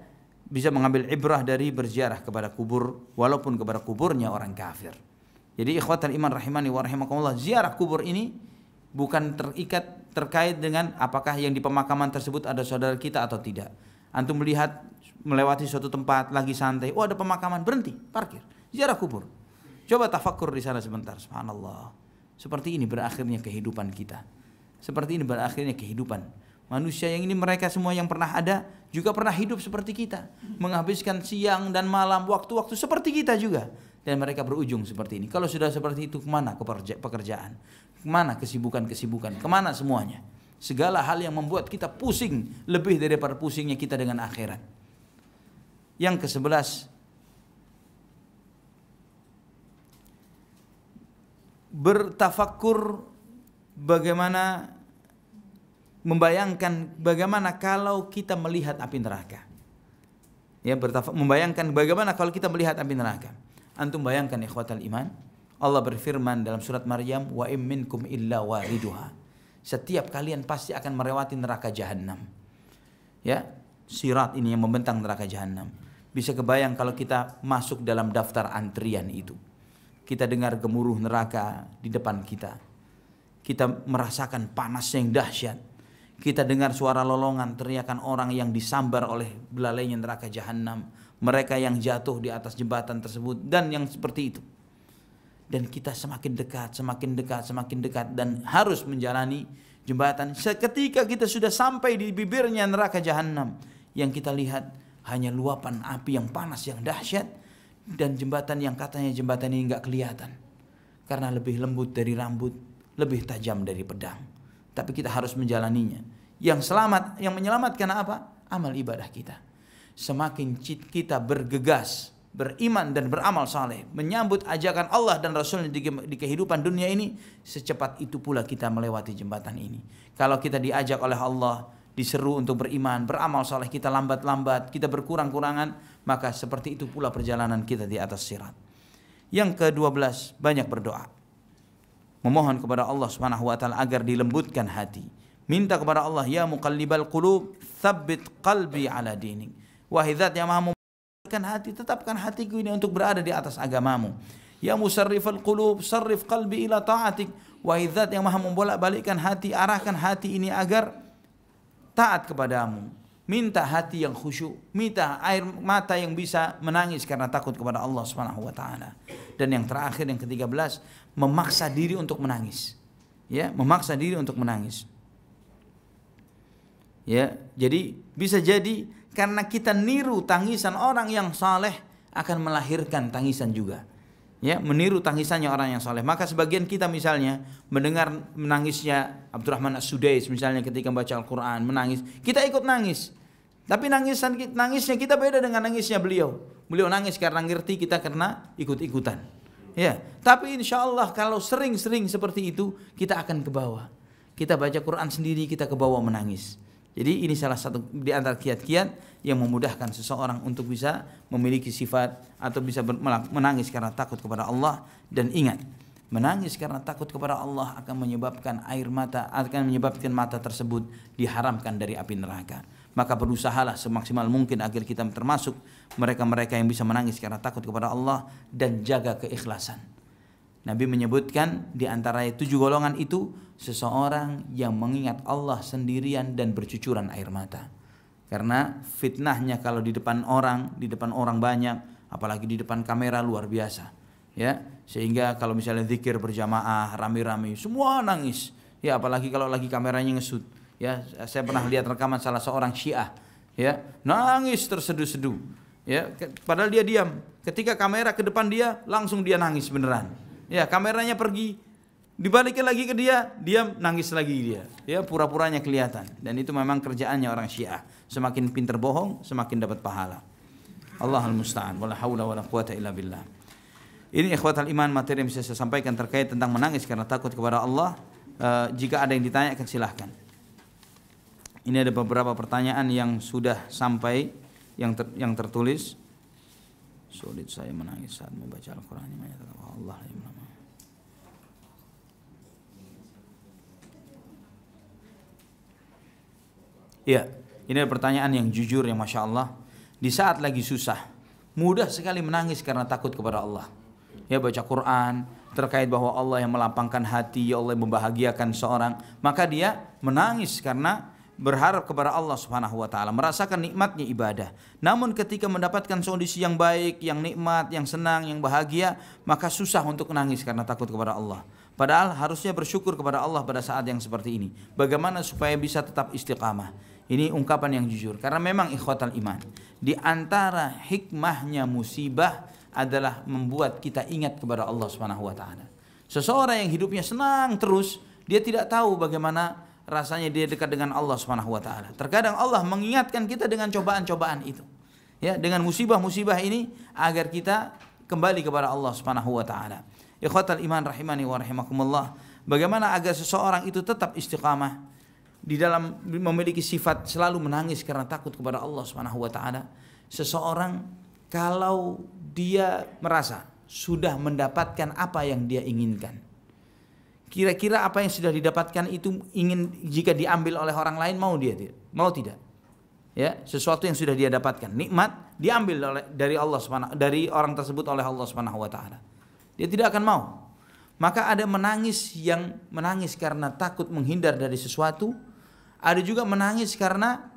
bisa mengambil ibrah dari berziarah kepada kubur walaupun kepada kuburnya orang kafir. Jadi ikhwatan iman rahimani wa rahimakumullah ziarah kubur ini bukan terikat terkait dengan apakah yang di pemakaman tersebut ada saudara kita atau tidak. Antum melihat melewati suatu tempat lagi santai, oh ada pemakaman, berhenti, parkir, ziarah kubur. Coba tafakur di sana sebentar, subhanallah. Seperti ini berakhirnya kehidupan kita. Seperti ini berakhirnya kehidupan Manusia yang ini mereka semua yang pernah ada juga pernah hidup seperti kita, menghabiskan siang dan malam waktu-waktu seperti kita juga dan mereka berujung seperti ini. Kalau sudah seperti itu kemana pekerjaan? Kemana kesibukan-kesibukan? Kemana semuanya? Segala hal yang membuat kita pusing lebih daripada pusingnya kita dengan akhirat. Yang ke sebelas bertafakur bagaimana membayangkan bagaimana kalau kita melihat api neraka. Ya, bertafak, membayangkan bagaimana kalau kita melihat api neraka. Antum bayangkan ikhwatal iman, Allah berfirman dalam surat Maryam, "Wa im illa wariduha." Setiap kalian pasti akan melewati neraka jahanam. Ya, sirat ini yang membentang neraka jahanam. Bisa kebayang kalau kita masuk dalam daftar antrian itu. Kita dengar gemuruh neraka di depan kita. Kita merasakan panas yang dahsyat kita dengar suara lolongan, teriakan orang yang disambar oleh belalainya neraka jahanam, mereka yang jatuh di atas jembatan tersebut dan yang seperti itu. Dan kita semakin dekat, semakin dekat, semakin dekat dan harus menjalani jembatan. Seketika kita sudah sampai di bibirnya neraka jahanam, yang kita lihat hanya luapan api yang panas yang dahsyat dan jembatan yang katanya jembatan ini nggak kelihatan karena lebih lembut dari rambut, lebih tajam dari pedang tapi kita harus menjalaninya. Yang selamat, yang menyelamatkan apa? Amal ibadah kita. Semakin kita bergegas, beriman dan beramal saleh, menyambut ajakan Allah dan Rasul di, di kehidupan dunia ini, secepat itu pula kita melewati jembatan ini. Kalau kita diajak oleh Allah, diseru untuk beriman, beramal saleh, kita lambat-lambat, kita berkurang-kurangan, maka seperti itu pula perjalanan kita di atas sirat. Yang ke-12, banyak berdoa memohon kepada Allah Subhanahu wa taala agar dilembutkan hati. Minta kepada Allah, ya muqallibal qulub, tsabbit qalbi ala dini, Wahai zat yang Maha membolehkan hati, tetapkan hatiku ini untuk berada di atas agamamu. Ya musarrifal qulub, sarrif qalbi ila ta'atik. Wahai zat yang Maha membolak-balikkan hati, arahkan hati ini agar taat kepadamu. Minta hati yang khusyuk, minta air mata yang bisa menangis karena takut kepada Allah Subhanahu wa taala. Dan yang terakhir yang ke-13, memaksa diri untuk menangis. Ya, memaksa diri untuk menangis. Ya, jadi bisa jadi karena kita niru tangisan orang yang saleh akan melahirkan tangisan juga. Ya, meniru tangisannya orang yang saleh. Maka sebagian kita misalnya mendengar menangisnya Abdurrahman As-Sudais misalnya ketika baca Al-Qur'an menangis, kita ikut nangis. Tapi nangisan nangisnya kita beda dengan nangisnya beliau. Beliau nangis karena ngerti kita karena ikut-ikutan. Ya, tapi insya Allah kalau sering-sering seperti itu kita akan ke bawah. Kita baca Quran sendiri kita ke bawah menangis. Jadi ini salah satu di antara kiat-kiat yang memudahkan seseorang untuk bisa memiliki sifat atau bisa menangis karena takut kepada Allah dan ingat menangis karena takut kepada Allah akan menyebabkan air mata akan menyebabkan mata tersebut diharamkan dari api neraka maka berusahalah semaksimal mungkin agar kita termasuk mereka-mereka yang bisa menangis karena takut kepada Allah dan jaga keikhlasan. Nabi menyebutkan di antara tujuh golongan itu seseorang yang mengingat Allah sendirian dan bercucuran air mata. Karena fitnahnya kalau di depan orang, di depan orang banyak, apalagi di depan kamera luar biasa. Ya, sehingga kalau misalnya zikir berjamaah rame-rame semua nangis. Ya apalagi kalau lagi kameranya ngesut ya saya pernah lihat rekaman salah seorang Syiah ya nangis terseduh-seduh ya padahal dia diam ketika kamera ke depan dia langsung dia nangis beneran ya kameranya pergi dibalikin lagi ke dia diam nangis lagi dia ya pura-puranya kelihatan dan itu memang kerjaannya orang Syiah semakin pinter bohong semakin dapat pahala Allah al musta'an wala haula wala quwata illa billah ini al iman materi yang bisa saya sampaikan terkait tentang menangis karena takut kepada Allah e, jika ada yang ditanyakan silahkan ini ada beberapa pertanyaan yang sudah sampai yang ter, yang tertulis. Sulit saya menangis saat membaca Al-Qur'an ini Allah Ya, ini ada pertanyaan yang jujur yang masya Allah. Di saat lagi susah, mudah sekali menangis karena takut kepada Allah. Ya baca Quran, terkait bahwa Allah yang melapangkan hati, ya Allah yang membahagiakan seorang, maka dia menangis karena berharap kepada Allah Subhanahu wa taala, merasakan nikmatnya ibadah. Namun ketika mendapatkan kondisi yang baik, yang nikmat, yang senang, yang bahagia, maka susah untuk menangis karena takut kepada Allah. Padahal harusnya bersyukur kepada Allah pada saat yang seperti ini. Bagaimana supaya bisa tetap istiqamah? Ini ungkapan yang jujur karena memang ikhwatal iman. Di antara hikmahnya musibah adalah membuat kita ingat kepada Allah Subhanahu wa taala. Seseorang yang hidupnya senang terus, dia tidak tahu bagaimana rasanya dia dekat dengan Allah Subhanahu wa taala. Terkadang Allah mengingatkan kita dengan cobaan-cobaan itu. Ya, dengan musibah-musibah ini agar kita kembali kepada Allah Subhanahu wa taala. Ikhatul iman rahimani wa rahimakumullah. Bagaimana agar seseorang itu tetap istiqamah di dalam memiliki sifat selalu menangis karena takut kepada Allah Subhanahu wa taala. Seseorang kalau dia merasa sudah mendapatkan apa yang dia inginkan, Kira-kira apa yang sudah didapatkan itu ingin jika diambil oleh orang lain mau dia tidak? Mau tidak? Ya, sesuatu yang sudah dia dapatkan, nikmat diambil oleh dari Allah Subhanahu dari orang tersebut oleh Allah Subhanahu wa taala. Dia tidak akan mau. Maka ada menangis yang menangis karena takut menghindar dari sesuatu, ada juga menangis karena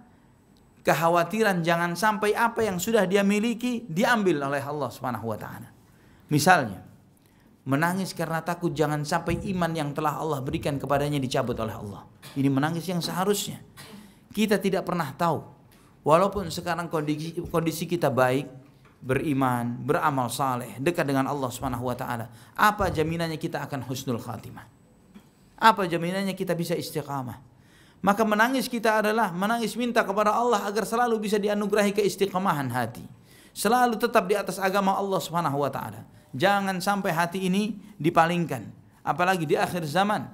kekhawatiran jangan sampai apa yang sudah dia miliki diambil oleh Allah Subhanahu wa taala. Misalnya, Menangis karena takut jangan sampai iman yang telah Allah berikan kepadanya dicabut oleh Allah. Ini menangis yang seharusnya. Kita tidak pernah tahu. Walaupun sekarang kondisi, kondisi kita baik, beriman, beramal saleh, dekat dengan Allah Subhanahu wa taala, apa jaminannya kita akan husnul khatimah? Apa jaminannya kita bisa istiqamah? Maka menangis kita adalah menangis minta kepada Allah agar selalu bisa dianugerahi keistiqamahan hati. Selalu tetap di atas agama Allah Subhanahu wa taala Jangan sampai hati ini dipalingkan. Apalagi di akhir zaman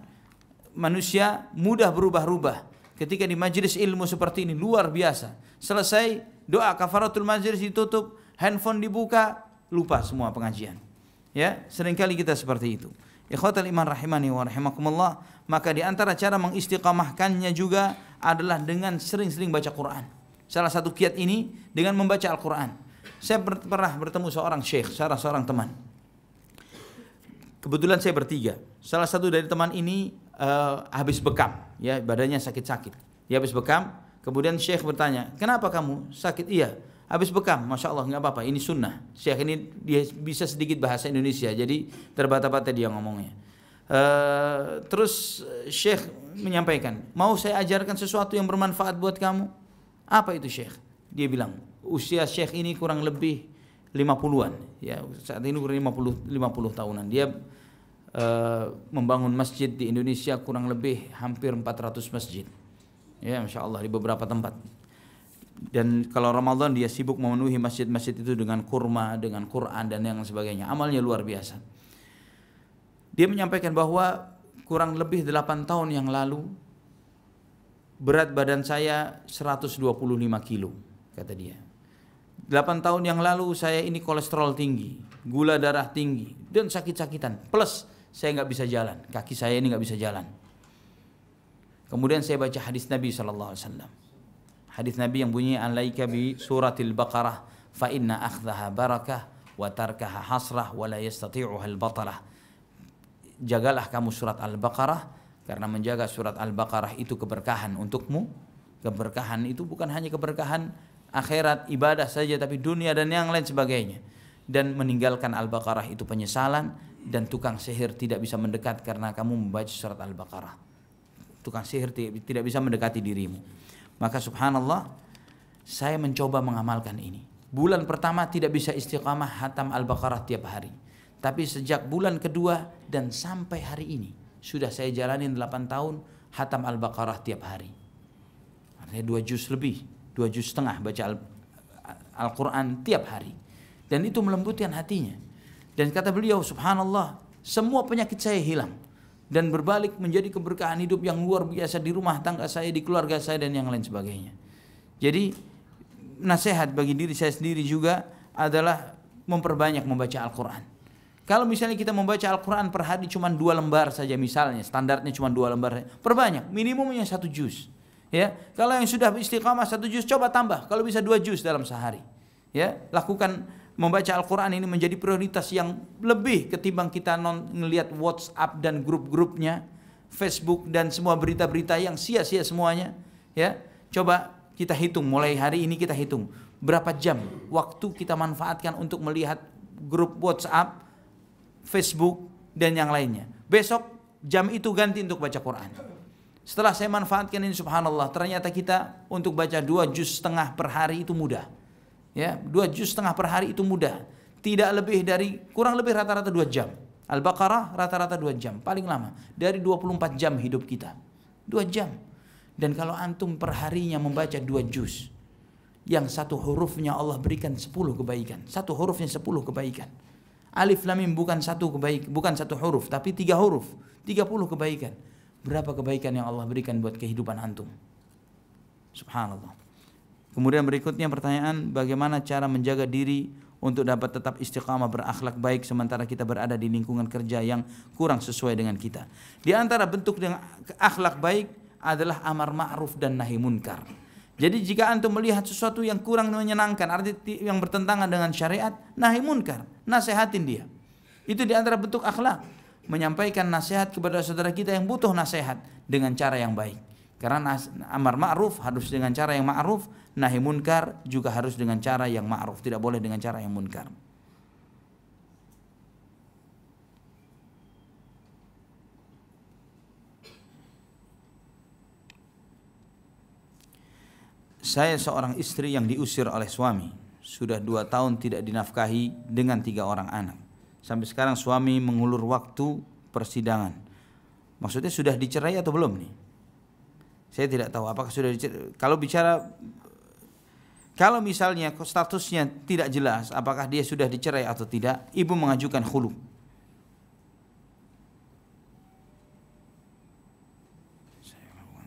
manusia mudah berubah-ubah. Ketika di majelis ilmu seperti ini luar biasa. Selesai doa kafaratul majelis ditutup, handphone dibuka, lupa semua pengajian. Ya, seringkali kita seperti itu. Ikhwatal iman rahimani wa rahimakumullah Maka di antara cara mengistiqamahkannya juga adalah dengan sering-sering baca Quran Salah satu kiat ini dengan membaca Al-Quran Saya pernah bertemu seorang syekh, seorang, seorang teman kebetulan saya bertiga. Salah satu dari teman ini uh, habis bekam, ya badannya sakit-sakit. Dia habis bekam, kemudian Syekh bertanya, kenapa kamu sakit? Iya, habis bekam, masya Allah nggak apa-apa. Ini sunnah. Syekh ini dia bisa sedikit bahasa Indonesia, jadi terbata-bata dia ngomongnya. Uh, terus Syekh menyampaikan, mau saya ajarkan sesuatu yang bermanfaat buat kamu? Apa itu Syekh? Dia bilang, usia Syekh ini kurang lebih 50-an ya saat ini kurang 50 50 tahunan dia uh, membangun masjid di Indonesia kurang lebih hampir 400 masjid ya Masya Allah di beberapa tempat dan kalau Ramadan dia sibuk memenuhi masjid-masjid itu dengan kurma, dengan Quran dan yang sebagainya. Amalnya luar biasa. Dia menyampaikan bahwa kurang lebih 8 tahun yang lalu berat badan saya 125 kilo, kata dia. 8 tahun yang lalu saya ini kolesterol tinggi, gula darah tinggi, dan sakit-sakitan. Plus saya nggak bisa jalan, kaki saya ini nggak bisa jalan. Kemudian saya baca hadis Nabi saw. Hadis Nabi yang bunyi alaika bi suratil baqarah fa inna akhdaha barakah wa tarkaha hasrah wa la yastati'uha al-batalah. Jagalah kamu surat Al-Baqarah karena menjaga surat Al-Baqarah itu keberkahan untukmu. Keberkahan itu bukan hanya keberkahan akhirat ibadah saja tapi dunia dan yang lain sebagainya dan meninggalkan Al-Baqarah itu penyesalan dan tukang sihir tidak bisa mendekat karena kamu membaca surat Al-Baqarah tukang sihir tidak bisa mendekati dirimu maka subhanallah saya mencoba mengamalkan ini bulan pertama tidak bisa istiqamah hatam Al-Baqarah tiap hari tapi sejak bulan kedua dan sampai hari ini sudah saya jalanin 8 tahun hatam Al-Baqarah tiap hari artinya dua juz lebih dua juz setengah baca Al-Quran Al tiap hari dan itu melembutkan hatinya dan kata beliau subhanallah semua penyakit saya hilang dan berbalik menjadi keberkahan hidup yang luar biasa di rumah tangga saya di keluarga saya dan yang lain sebagainya jadi nasihat bagi diri saya sendiri juga adalah memperbanyak membaca Al-Quran kalau misalnya kita membaca Al-Quran per hari cuma dua lembar saja misalnya, standarnya cuma dua lembar, perbanyak, minimumnya satu juz. Ya, kalau yang sudah istiqamah satu juz coba tambah kalau bisa dua juz dalam sehari. Ya, lakukan membaca Al-Qur'an ini menjadi prioritas yang lebih ketimbang kita non ngelihat WhatsApp dan grup-grupnya, Facebook dan semua berita-berita yang sia-sia semuanya, ya. Coba kita hitung mulai hari ini kita hitung berapa jam waktu kita manfaatkan untuk melihat grup WhatsApp, Facebook dan yang lainnya. Besok jam itu ganti untuk baca Quran. Setelah saya manfaatkan ini subhanallah, ternyata kita untuk baca dua juz setengah per hari itu mudah. Ya, dua juz setengah per hari itu mudah. Tidak lebih dari kurang lebih rata-rata dua jam. Al-Baqarah rata-rata dua jam paling lama dari 24 jam hidup kita. Dua jam. Dan kalau antum perharinya membaca dua juz, yang satu hurufnya Allah berikan sepuluh kebaikan. Satu hurufnya sepuluh kebaikan. Alif lamim bukan satu kebaik, bukan satu huruf, tapi tiga huruf, tiga puluh kebaikan berapa kebaikan yang Allah berikan buat kehidupan antum. Subhanallah. Kemudian berikutnya pertanyaan bagaimana cara menjaga diri untuk dapat tetap istiqamah berakhlak baik sementara kita berada di lingkungan kerja yang kurang sesuai dengan kita. Di antara bentuk dengan akhlak baik adalah amar ma'ruf dan nahi munkar. Jadi jika antum melihat sesuatu yang kurang menyenangkan, arti yang bertentangan dengan syariat, nahi munkar, nasihatin dia. Itu di antara bentuk akhlak menyampaikan nasihat kepada saudara kita yang butuh nasihat dengan cara yang baik. Karena amar ma'ruf harus dengan cara yang ma'ruf, nahi munkar juga harus dengan cara yang ma'ruf, tidak boleh dengan cara yang munkar. Saya seorang istri yang diusir oleh suami, sudah dua tahun tidak dinafkahi dengan tiga orang anak sampai sekarang suami mengulur waktu persidangan. Maksudnya sudah dicerai atau belum nih? Saya tidak tahu apakah sudah dicerai. Kalau bicara kalau misalnya statusnya tidak jelas apakah dia sudah dicerai atau tidak, ibu mengajukan khulu.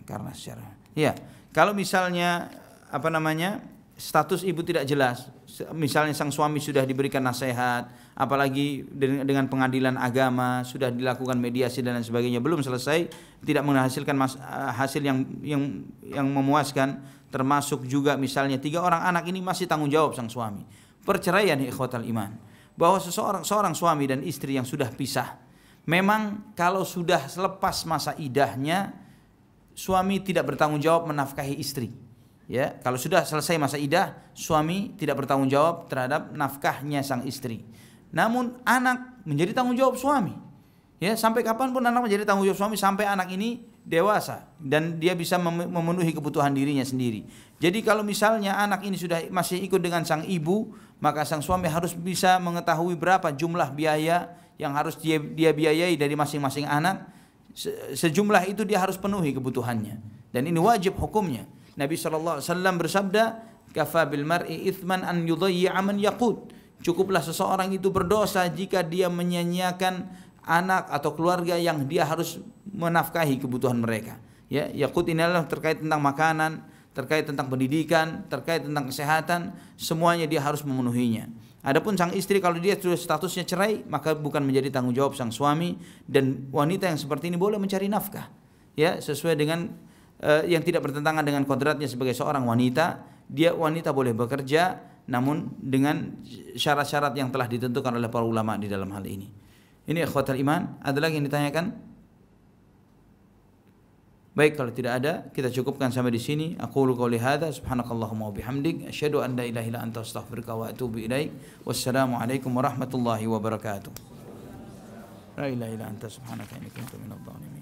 Karena secara ya, kalau misalnya apa namanya? status ibu tidak jelas, misalnya sang suami sudah diberikan nasihat, apalagi dengan pengadilan agama sudah dilakukan mediasi dan lain sebagainya belum selesai, tidak menghasilkan mas, eh, hasil yang yang yang memuaskan, termasuk juga misalnya tiga orang anak ini masih tanggung jawab sang suami. Perceraian ikhwatal iman. Bahwa seseorang seorang suami dan istri yang sudah pisah, memang kalau sudah selepas masa idahnya suami tidak bertanggung jawab menafkahi istri ya kalau sudah selesai masa idah suami tidak bertanggung jawab terhadap nafkahnya sang istri namun anak menjadi tanggung jawab suami ya sampai kapanpun anak menjadi tanggung jawab suami sampai anak ini dewasa dan dia bisa memenuhi kebutuhan dirinya sendiri jadi kalau misalnya anak ini sudah masih ikut dengan sang ibu maka sang suami harus bisa mengetahui berapa jumlah biaya yang harus dia dia biayai dari masing-masing anak sejumlah itu dia harus penuhi kebutuhannya dan ini wajib hukumnya Nabi SAW bersabda, kafa bil mar'i ithman an yudhayyi'a aman Yakud". Cukuplah seseorang itu berdosa jika dia menyanyiakan anak atau keluarga yang dia harus menafkahi kebutuhan mereka. Ya, yakut ini adalah terkait tentang makanan, terkait tentang pendidikan, terkait tentang kesehatan, semuanya dia harus memenuhinya. Adapun sang istri kalau dia sudah statusnya cerai, maka bukan menjadi tanggung jawab sang suami dan wanita yang seperti ini boleh mencari nafkah. Ya, sesuai dengan Eh, yang tidak bertentangan dengan kodratnya sebagai seorang wanita, dia wanita boleh bekerja namun dengan syarat-syarat yang telah ditentukan oleh para ulama di dalam hal ini. Ini ikhwatul iman, ada lagi yang ditanyakan? Baik kalau tidak ada kita cukupkan sampai di sini. Aku lu qouli hadza subhanakallahumma wa bihamdik asyhadu an la ilaha illa anta astaghfiruka wa atubu ilaik. alaikum warahmatullahi wabarakatuh. La ilaha illa anta subhanaka inni kuntu minadh dhalimin.